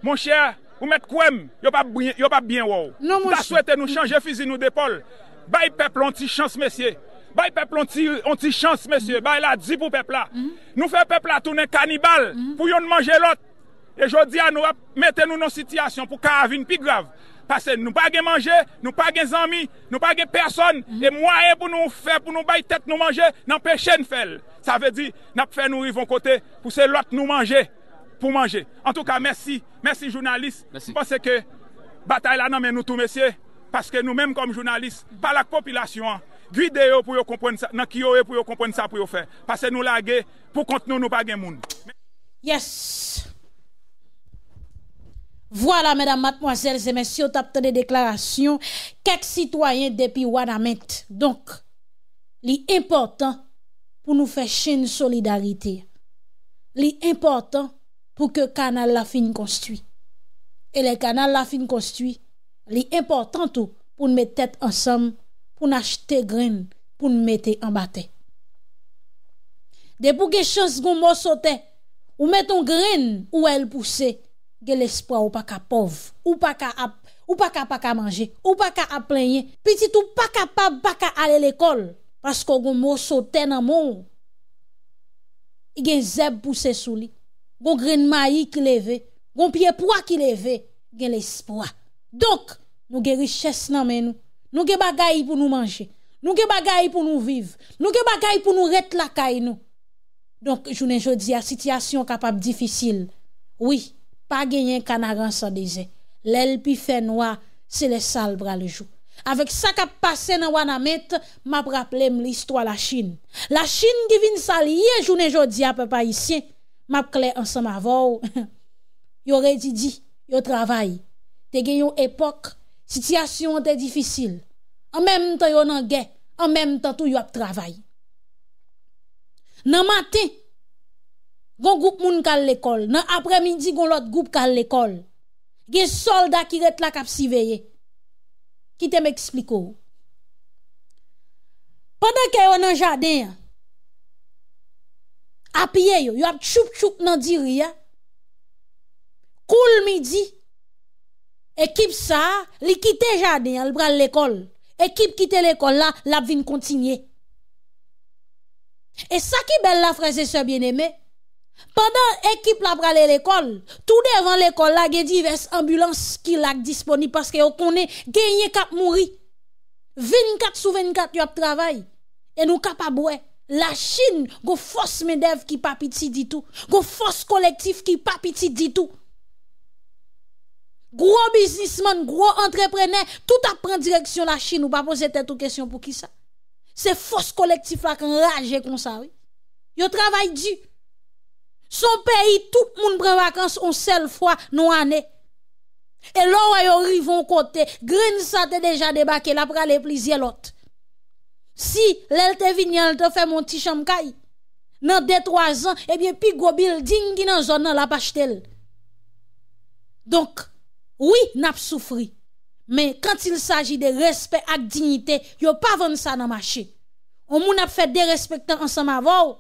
mon chè, ou mette kouem, yo pa bien wou. Non monsi. Ta souwete nou chanje fizi nou depol. Bay pep lonti chans mesye, bay pep lonti chans mesye, bay la di pou pep la. Nou fe pep la toune kanibal pou yon manje lot. E jodi anou ap mette nou nou sityasyon pou karavine pi grav. Pase nou bagen manje, nou bagen zami, nou bagen person, e mwaye pou nou fè, pou nou bay tet nou manje, nan pe chen fel. Sa ve di, nap fe nou rivon kote, pou se lot nou manje, pou manje. En tout ka, mersi, mersi jounalist. Pase ke, batay la nan men nou tou mesye, paske nou menm kom jounalist, palak popilasyon, gwi deyo pou yo kompren sa, nan ki yo non, yo pou yo kompren sa pou yo fe. Pase nou lage, pou kont nou nou bagen moun. Yes! Vwala, mèdam matmoazèl, zè mèsyo tapte de deklarasyon, kek sitwayen depi wana ment. Donk, li importan, pou nou fè chèn solidarité. Li important pou ke kanal la fin konstwi. E le kanal la fin konstwi, li important pou nou mè tèt ansèm, pou nou achète gren pou nou mè tèt ambatè. Depou ke chèn sgon mò sote, ou mèt an gren ou el pousse, ou mèt an gren ou el pousse, Pasko goun mò sote nan moun. I gen zeb pouse sou li. Goun gren mayi ki leve. Goun pie pwa ki leve. Gen lespwa. Dok nou gen riches nan men nou. Nou gen bagay pou nou manje. Nou gen bagay pou nou vive. Nou gen bagay pou nou ret lakay nou. Donk jounen jò di a sityasyon kapab difisil. Oui, pa genyen kanaran sa dezen. Lèl pi fè noua se le salbra le jò. Avek sa kap pase nan wana met Map rapple m li istwa la chine La chine di vin sali ye jounen jodi ap pa pa isye Map kle ansan ma vou Yo redi di, yo travay Te gen yon epok, sityasyon te difisil An menm tan yo nan gen, an menm tan tou yo ap travay Nan maten, gon goup moun kal lekol Nan apre midi, gon lot goup kal lekol Gen solda ki ret la kap si veye Kite m ekspliko ou. Pendan ke yo nan jaden, apye yo, yo ap choup choup nan diri ya, koul midi, ekip sa, li kite jaden, li bral l'ekol. Ekip kite l'ekol la, la ap vin kontinye. E sa ki bel la fraze se bien eme, Pendan ekip la pralè l'ekol Tout devan l'ekol la gen divers ambulans Ki lak disponi Paske yo konen genye kap mouri 24 sou 24 yo ap travay E nou kap abouè La chine go fos medev ki papiti ditou Go fos kolektif ki papiti ditou Gro biznisman Gro entreprenè Tout ap pren direksyon la chine Ou pa pose tetou kesyon pou ki sa Se fos kolektif la kan raje kon sa Yo travay di Son peyi tout moun pre vakans On sel fwa nou ane E lor yo rivon kote Gren sa te deja debake La pra le plizye lot Si lel te vinyal te fe Mon ti chamkay Nan de troazan Ebyen pi gobil dingi nan zon nan la pachtel Donk Oui nap soufri Men kantil saji de respe ak dignite Yo pa ven sa nan mache Ou moun ap fe de respekte An sa ma vou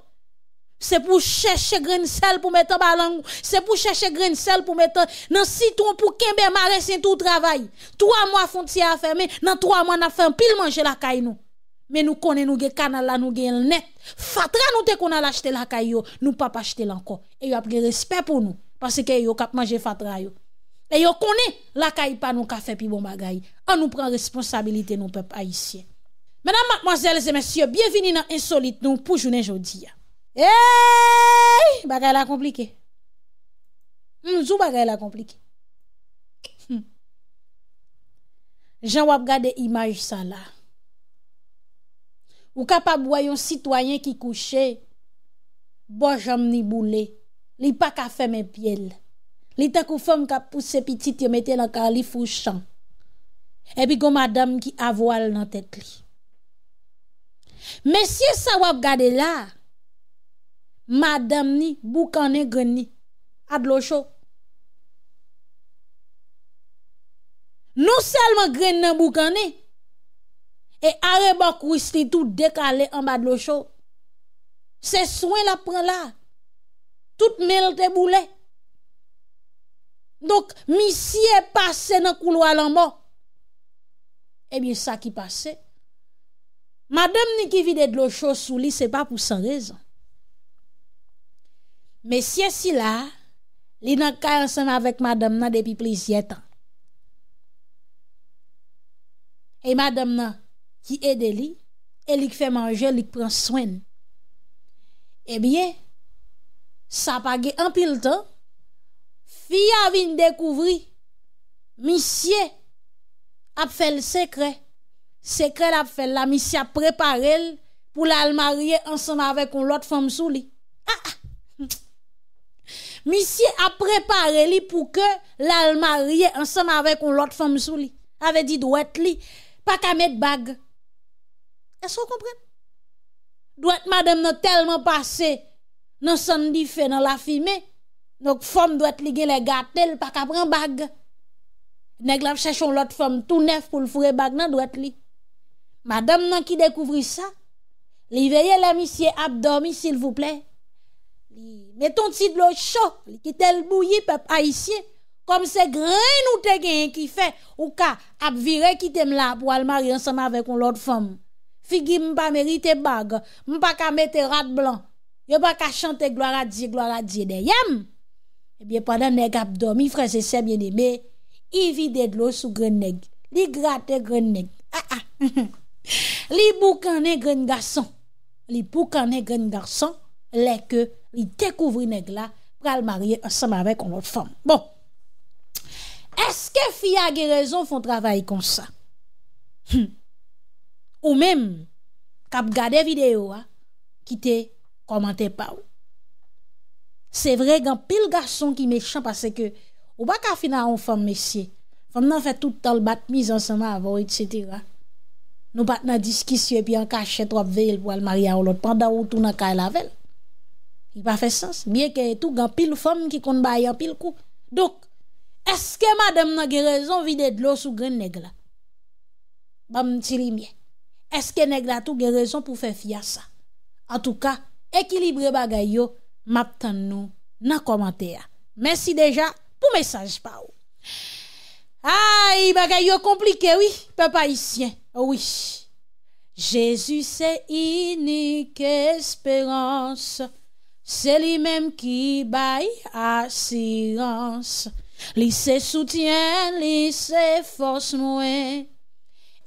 Se pou chèche grensel pou mette balangou Se pou chèche grensel pou mette Nan siton pou kembe maresen tou travay Troa mwa foun ti a fèmè Nan troa mwa na fèm pil manje lakay nou Men nou konen nou ge kanal la nou ge el net Fatra nou te konal achete lakay yo Nou pap achete lanko E yo apge respèp pou nou Pase ke yo kap manje fatra yo E yo konen lakay pa nou ka fèpi bon bagay An nou pran responsabilite nou pep aisyen Menan madmoazèles et messieurs Bienveni nan insolite nou pou jounen jodi ya Eyyyyy Bakal la komplike Mzou hmm, bakal la komplike hmm. Jan wap gade imaj sa la Ou kapab woy yon sitwayen ki kouche Bojom ni boule Li pa ka fe men piel Li takou fom ka pouse pitit Yo metel an ka li fouchan Ebi go madam ki avwal nan tet li Mesye sa wap gade la madame ni boukane gren ni adlochou nou selman gren nan boukane e areba kou isti tout dekale anba adlochou se souen la pran la tout mel te boule donk mi siye pase nan koulo alambo ebyen sa eh ki pase madame ni ki vide adlochou souli se pa pou san rezon Mesye si la, li nan kay ansem avèk madame nan depi plis yetan. E madame nan ki ede li, e lik fè manje, lik pren swen. E bie, sa pagè anpil to, fia vin dekouvri, misye ap fèl sekre. Sekre la ap fèl la, misye ap preparel pou la al marye ansem avèk kon lot fòm sou li. Ha ha! misye ap prepare li pou ke lal marye ansam ave kon lot fom sou li ave di dwet li pak a met bag esko kompre? dwet madame nan telman pase nan san di fe nan la fime nok fom dwet li gen le gaten l pak a pran bag neg la f sechon lot fom tou nef pou l fure bag nan dwet li madame nan ki dekouvri sa li veye la misye ap dormi sil vouple li Meton ti dlo sho Ki tel bou yi pep a isye Kom se gren ou te gen yon ki fe Ou ka ap vire ki tem la Pou al mari ansama vek on lot fom Figi mpa merite bag Mpa ka mete rat blan Mpa ka chante glora di glora di Deyem Ebyen eh padan neg ap dom I frese sebyen e me I vide dlo sou gren neg Li grat te gren neg ah, ah. Li bou kan ne gren garson Li bou kan ne gren garson leke li dekouvri neg la pral marye ansama vek kon not fom. Bon. Eske fya ge rezon fon travay kon sa? Hmm. Ou mem, kap gade videyo a, kite komante pa ou. Se vre gen pil gason ki mechan pase ke ou baka fina an fom mesye, fom nan fe toutan l batmiz ansama avor, etc. Nou bat nan diski sye pi an ka chetrop veyil pou al marye a ou lot pandan ou tou nan ka lavel. I pa fe sens... Mye ke tou gan pil fom... Ki kon bayan pil kou... Dok... Eske madem nan gerezon vide dlo sou gren negla? Bam ti li mye... Eske negla tou gerezon pou fe fia sa? An tou ka... Ekilibre bagay yo... Matan nou... Nan komante ya... Mersi deja... Pou mesaj pa ou... Ay... Bagay yo komplike wii... Pe pa isyen... Wii... Jezu se inik esperans... Se li menm ki bay asigans Li se soutyen, li se fos mwen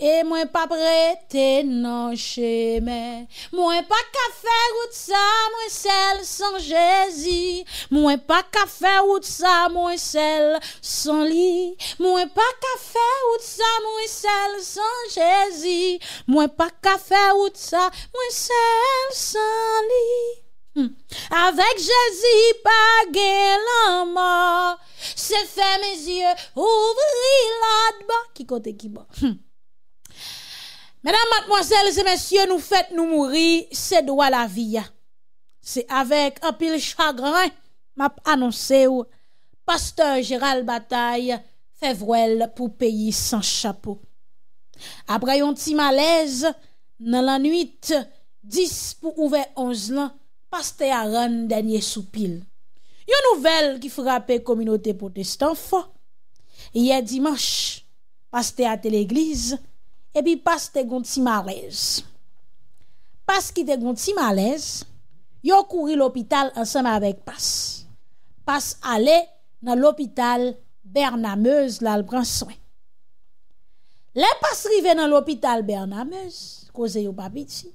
E mwen pa brete nan cheme Mwen pa kafe ou tsa, mwen sel san jezi Mwen pa kafe ou tsa, mwen sel san li Mwen pa kafe ou tsa, mwen sel san jezi Mwen pa kafe ou tsa, mwen sel san li Avèk jèzi bagè la mò Sè fè mèzyè ouvri la dbò Ki kote ki bò Mèdam matmoazèl zè mèsyè nou fèt nou mouri Sè dwa la viya Sè avèk apil chagran M'ap annonse ou Pasteur Gérald Bataille Fè vwèl pou peyi san chapò Ap rayon ti malèz Nè lan nwit Dis pou ouvè onz lan Paste a ren denye soupil. Yo nouvel ki frapè kominote potestan fwa. Ye dimansh, paste ate l'eglize, ebi paste gont si malez. Paste ki te gont si malez, yo kouri l'opital ansan avèk paste. Paste ale nan l'opital Bernameuse lal Bransouen. Le paste rive nan l'opital Bernameuse, koze yo babiti,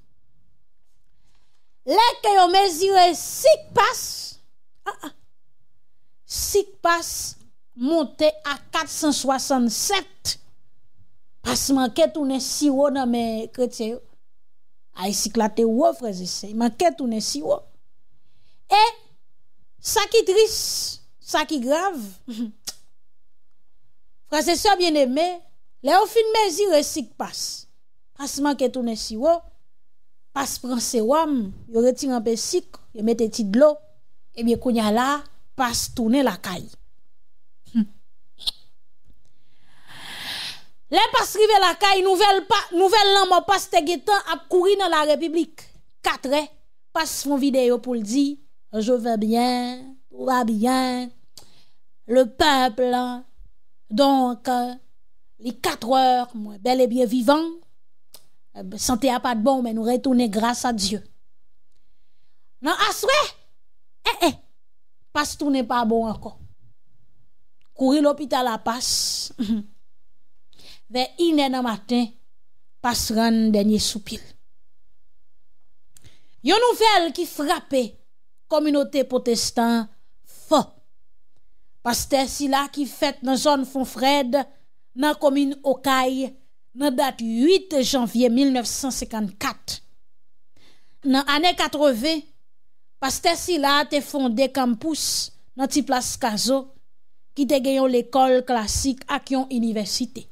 Le ke yo meziwe sikpas ah, ah, Sikpas Monte a 467 Pas man ketounen siwo nan me kretse A yisiklate wou frase se Man ketounen siwo E Sa ki tris Sa ki grav Frase se a bien eme Le yo fin meziwe sikpas Pas man ketounen siwo Pas pranse wam, yo reti anpe sik, yo meteti dlo, e mye kounya la, pas toune lakay. Hmm. Le pasrive lakay, nouvel nan mo pas te getan ap kouri nan la republik. Katre, pas fon videyo pou l di, je ve bien, oua bien, le peple, donk, euh, li katre or, mwen bel e bien vivan, Eh Sante apat bon, men nou rey toune grasa Diyo. Nan aswe, e e, pas toune pa bon anko. Kouri l'opital apas, ve inen an maten, pas ran denye soupil. Yon nouvel ki frape, kominote potestan, fo. Pastè si la ki fèt nan zon fon fred, nan komin okaye, nan dat 8 janvye 1954. Nan ane 80, Pastessi la te fonde kampous nan ti plas kazo ki te genyon l'ekol klasik ak yon universite.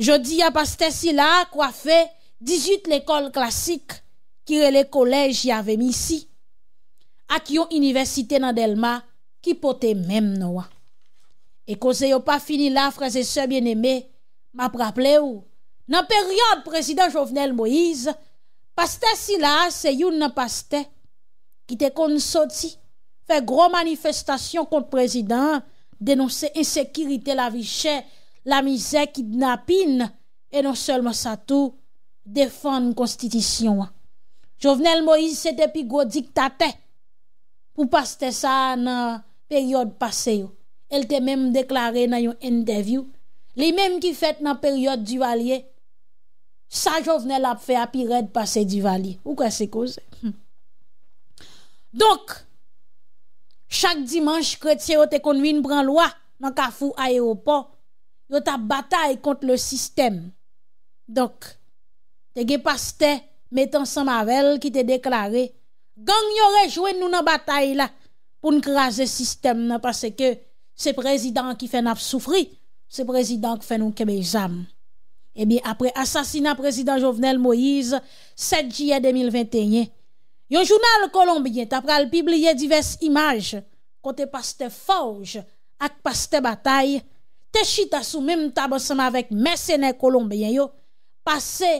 Jodi ya Pastessi la kwa fe 18 l'ekol klasik ki re le kolej ya vemi si ak yon universite nan delma ki pote menm noua. E koze yo pa fini la, fraze se bien eme, Ma praple ou... Nan peryode prezident Jovenel Moïse... Paste si la se yon nan paste... Ki te konsoti... Fe gro manifestasyon kont prezident... Denonse insekiritè la vichè... La mizè ki dnapin... E non selman sa tou... Defande konstitisyon... Jovenel Moïse se te pi go diktate... Ou paste sa nan peryode pase yo... El te menm deklare nan yon endevyou... Li mèm ki fèt nan peryote du valye... Sa jòvne lap fè apiret... Pase du valye... Ou kwa se koze... Hmm. Donk... Chak dimanj kredse yo te konvi nan bran loa... Nan kafou aéropo... Yo ta batay kont le sistem... Donk... Te ge pastè... Metan san mavel ki te deklare... Gang yo rejouè nou nan batay la... Poun krasè sistem nan... Pase ke se prezidant ki fè nap soufri... Se prezidant fenoun kebe zam Ebi apre asasina prezidant Jovenel Moïse 7 jye 2021 Yon jounal kolombien Ta pral bibli ye divers imaj Kote paste fawj Ak paste batay Te chi tasou mèm taban seman vek Mèsenè kolombien yo Pase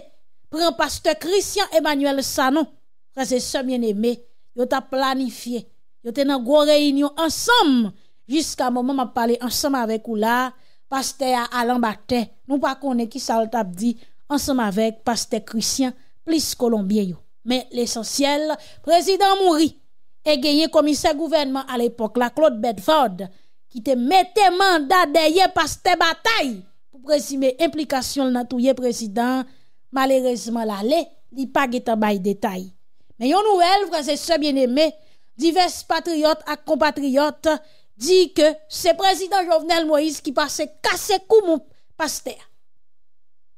pren paste Christian Emmanuel Sanon Prese semen emè Yo ta planifiye Yo tenan gwo reynyon ansam Jiska mèm a pale ansam avek ou la Yon jounal kolombien Pastè al-Ambate, nou pa konè ki sa al-Tabdi Ansem avek pastè Christian, plis Kolombien yo Men l'esensyel, Prezident Mouri E genye komise gouvernement al epok la, Claude Bedford Ki te mette manda deye pastè batay Po prezime implikasyon nan touye prezident Malerezman la le, li pa geta bay detay Men yon nouel, vreze se bien eme Dives patriyot ak kompatriyot dit que c'est président Jovenel Moïse qui passait casser coup mon pasteur.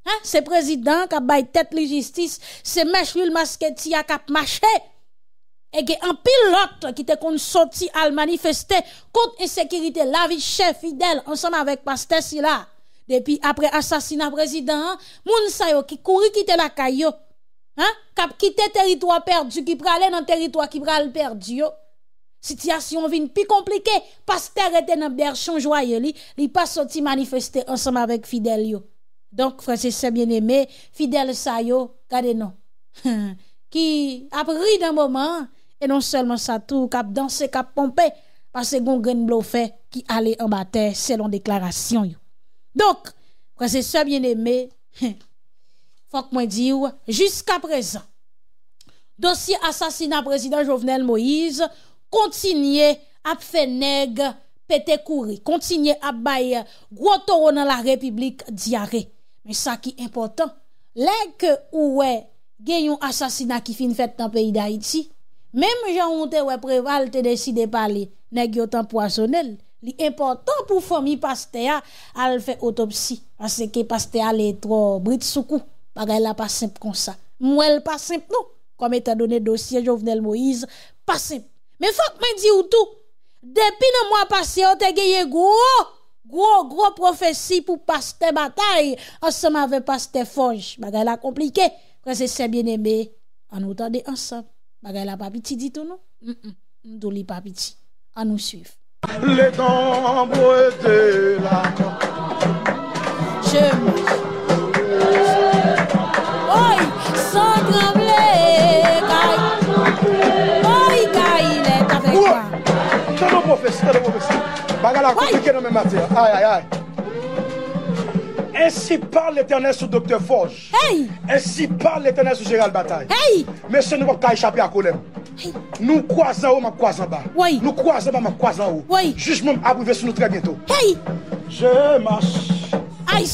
Hein? C'est président qui a baillé tête la justice, c'est Meshul Masketti qui a marché. Et que un pilote qui était sorti à manifester contre l'insécurité, la vie chef fidèle, ensemble avec pasteur là. Depuis après assassinat président, moun sa yo qui courit quitter la caillou, hein, qui quitter territoire perdu, qui pralait dans territoire qui pral perdu Sityasyon vin pi komplike... Pas ter eten ap der chanjwaye li... Li pas soti manifeste ansam avek Fidel yo... Donk fransese bieneme... Fidel sa yo... Kade nan... Ki ap ri dan moman... E non selman sa tou kap dans se kap pompe... Pas se gongen blofe... Ki ale ambate selon deklarasyon yo... Donk... Fransese bieneme... Fok mwen diyo... Juska prezan... Dosye asasina prezident Jovenel Moïse... kontinye ap fe neg pete kouri, kontinye ap baye gwo toro nan la republik diare, men sa ki important leg ou we gen yon asasina ki fin fete nan peyi da iti, menm jan ou te we prevale te deside pale neg yotan poasonel, li important pou fomi Pastea al fe otopsi, anse ke Pastea le tro britsoukou, pare la pasimp konsa, mwen pasimp nou kom etan donen dosye jovenel Moise, pasimp Me fok men di ou tou Depi nan mwen pase, an te geye gwo Gwo, gwo profesi pou pase te batay An seman ve pase te fonj Bagay la komplike Prese se mwen eme An nou tande ansan Bagay la papiti di tou non? nou Dou li papiti An nou suiv Le dambre de la Jem Oye, sa drabe Ainsi parle l'éternel sur Dr. Forge. Hey! Ainsi parle l'Éternel sur Gérald Bataille. Hey! ce n'est pas pas échapper à à Nous croisons-nous, nous ma croisons en Oui! nous croisons ma Aïe, Jugement Oui! sur nous sur nous Je marche. Aïe.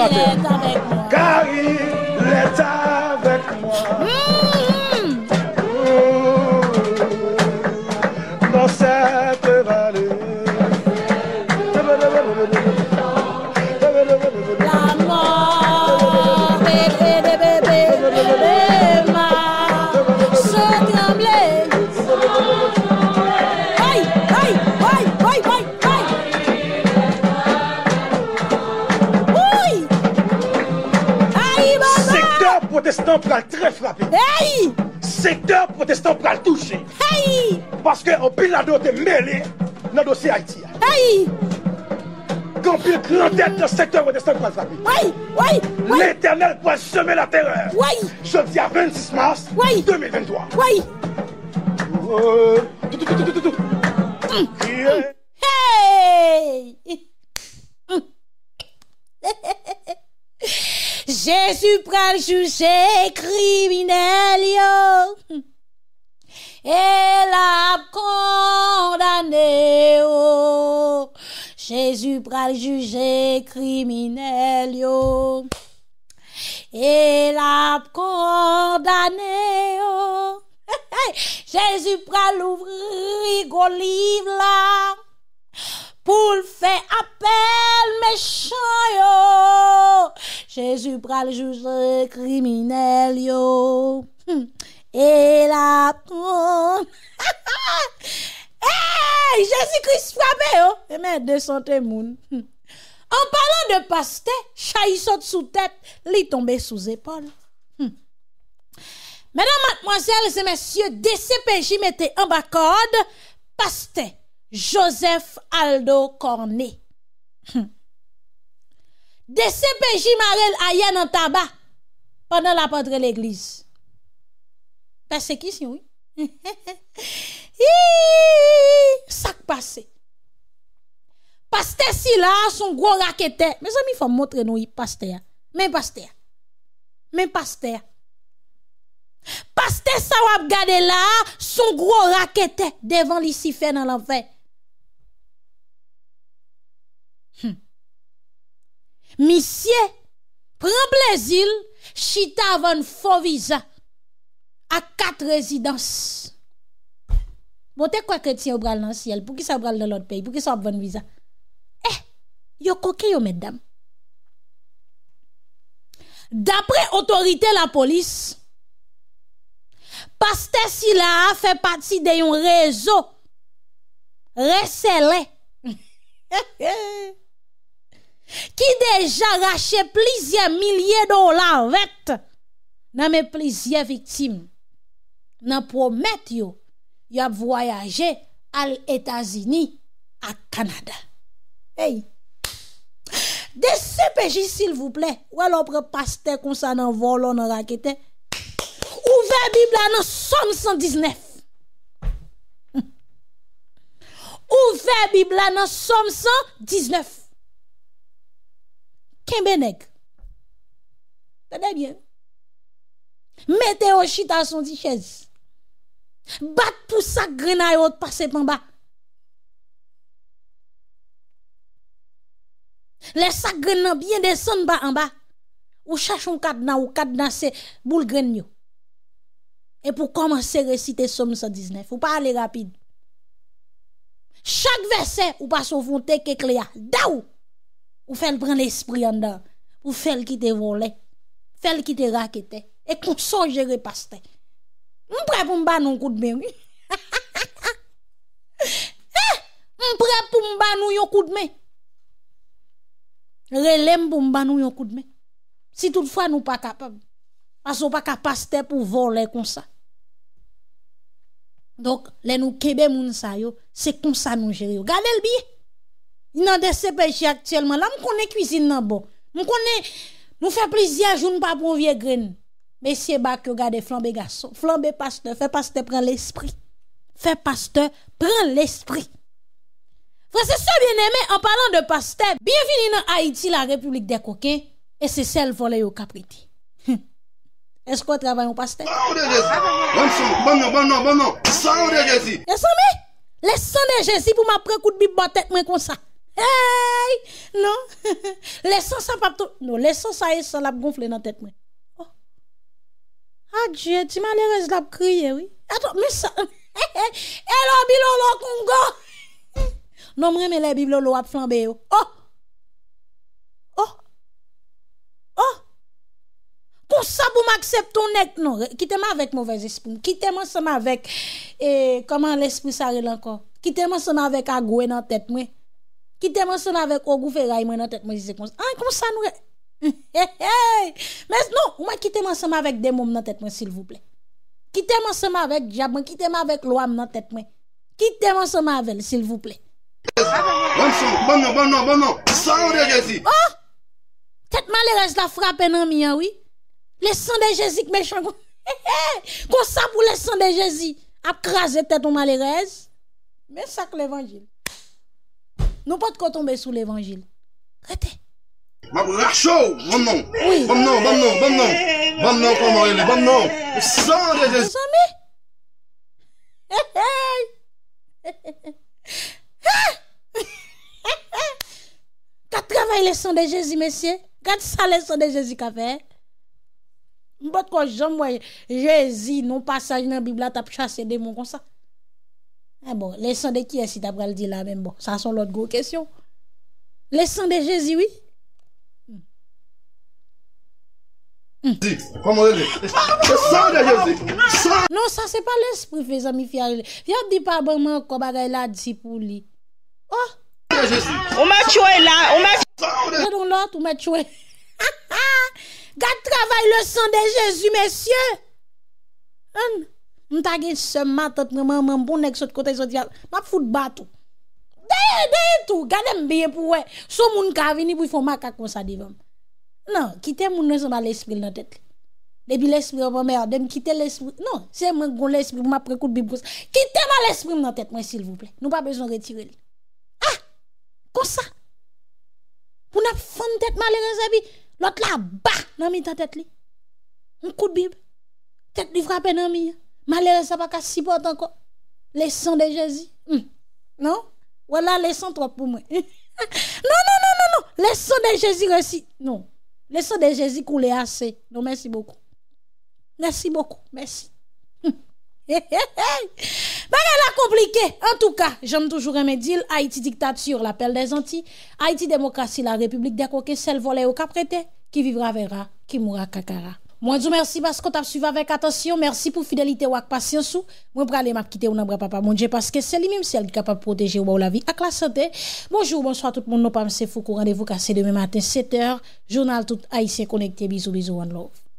avec Car il avec moi. Mmh. dans cette protestant très secteur protestant pourra le toucher, Parce que pile la dote mêlé dans le dossier Haïti. Hey! Quand pile grand tête dans le secteur protestant pourra le Oui, L'éternel pourrait semer la terreur. Jeudi à 26 mars 2023. Oui. Jésus pral juger criminel yo. Et la condamné Jésus pral juger criminel yo. Et la condamné Jésus pral ouvrir go livre là. Poul fè apèl mè chan yo Jésus pral jouse kriminel yo hmm. E la poum Ha ha ha E jési kris fwabè yo E mè hmm. de sante moun An palan de pastè Chayi sote sou tèt Li tombe sou zépol hmm. Mèdan matmoazèl zè mèsyè Desse pe jimete an bakod Pastè Joseph Aldo Corne hmm. De se peji marel Ayan an taba Panan la patre l'eglis Pasekis yon Sak pase Paste si la Son gro rakete Me zami fwa motre nou yi paste Men paste Paste sa wap gade la Son gro rakete Devan lisife nan la fey misye, pran Blazil, chita avan fo viza a kat rezidans. Bote kwa kret si yo bral nan siel, pou ki sa bral nan lot pey, pou ki sa avan viza. Eh, yo koke yo meddam. Dapre otorite la polis, pastes si la a fe pati de yon rezo, resele. Eh, eh, eh. Ki dejan rache plizye Milye dolar vet Nan men plizye viktim Nan promet yo Yo ap voyaje Al Etazini A Kanada De sepeji sil vouple Ou el opre paste Kon sa nan volo nan rakete Ouve bibla nan som San diznef Ouve bibla nan som San diznef kembe Tenez bien. Mettez au à son di Bat pour ça passe pas en bas. Les sacs grenan bien descendent bas en bas. Ou cherche un cadenas ou cadenas c'est boule grenio. Et pour commencer réciter Somme 119, ou pas aller rapide. Chaque verset ou pas son que que clair. Daou! Pour faire prendre l'esprit en dedans. pour faire quitter voler. Faire quitter raqueter. Et qu'on songere pasteur. On prêt pour me un coup de main. On eh, prêt pour me un coup de main. Relèm pour me un coup de main. Si toutefois nous pas capables. Parce qu'on pas capable pour voler comme ça. Donc, les nous kebe moun yo, c'est comme ça nous gérer. Regardez le billet... Y nan de se pechi aktiyelman La m konen kouzin nan bo M konen nou fe plezi a joun pa pou vie grin Mesye bak yo gade flanbe gaso Flanbe pasteur Fe pasteur pren l'espri Fe pasteur pren l'espri Frense se bieneme An palan de pasteur Bienvini nan Haiti la republik de koke E se sel vole yo kapriti Esko trabanyo pasteur? Ban nan, ban nan, ban nan Sanan de jezi Lesan de jezi pou ma prekout bi batet Mwen konsa Eyyy, nan Lesan sa pap tou Non, lesan sa e salap gonfle nan tet mwen Adye, ti man e rez lap kriye, oui Eto, men sa E, e, e, lo bi lo lo kongo Non mre me le bi lo lo ap flanbe yo Oh Oh Oh Pon sa pou m akseptou nek Kite m avèk mouvez espoun Kite m se m avèk Kite m se m avèk agwe nan tet mwen Kite monsen avèk Ogou Feraye mwen nan tèt mwen jise konsen. An, kòm sa nou re... Mèz, nou, mwen kite monsen avèk Demou mwen nan tèt mwen sil voup lè. Kite monsen avèk Djaban, kite monsen avèk Loam nan tèt mwen. Kite monsen avèl, sil voup lè. Monsen, bonnon, bonnon, bonnon! Sanon de Jezi! Oh! Tèt malerez la frape nan mi ya wè. Le san de Jezi kme chan kon... Kò sa pou le san de Jezi ap krasè tèt ou malerez? Mè sak l'evangil. Nou pot ko tombe sou l'evangil. Rete. Mabou lak chou. Bon non. Bon non. Bon non. Bon non. Bon non. Bon non. Son de Jezi. Son mi. Ka travay le son de Jezi, mesye. Kade sa le son de Jezi ka fe? Mpot ko jom woye Jezi non pasaj nan bibla tap chase demon konsa. Ha ah bon, lesan de ki esi tabral di la men bon, sa son lot go kesyon. Lesan de Jezi, oui? Hmm. Hmm. Non, sa se pa lesprifè, zami fiyare. Fiyap di pa abèman kobare la dsi pou li. Oh! Ou ma chouè la, ou ma chouè. Ou ma chouè. Ha ha! Gat travay le san de Jezi, mesyè! An! Mwen tagye seman tot mwen mwen mwen bon ek sot kote sot yal. Mwen foud batou. Deye deye tou. Gade mwen biye pou we. Sou moun ka avini pou yon foun maka kwa sa divan. Nan, kite moun nè seman l'espril nan tet li. Debi l'espril, mwen mè an. Demi kite l'espril. Nan, seman kon l'espril mwen prekout bib wos. Kite mwen l'espril nan tet mwen sil vouple. Nou pa bezon retire li. Ha! Ah! Kwa sa? Mwen ap foun tet mwen lè nan sebi. Lòt la ba nan mi ta tet li. Mwen kout bib. Tet li frap Malheureux, ça pas qu'à pot encore. Les sons de Jésus. Hmm. Non? Voilà, les sons trop pour moi. non, non, non, non, non. Les sons de Jésus aussi. Non. Les sons de Jésus coule assez. Non, merci beaucoup. Merci beaucoup. Merci. Hmm. Bagay la compliqué. En tout cas, j'aime toujours aimer dire Haïti dictature, l'appel des Antilles. Haïti démocratie, la république des coquets, celle volée au caprété qui vivra verra, qui mourra kakara. Mwen zou mersi baskot ap suvi avèk atasyon. Mersi pou fidelite wak pasyansou. Mwen pralè map kite ou nan bra pa pa mounje paske seli mim seli kapap proteje ou waw la vi ak la sante. Mwenjou, mwen swa tout moun nou pa mse fou kou randevou kase demè matin setèr. Jounal tout Aïsien Connecté. Bizou, bizou, one love.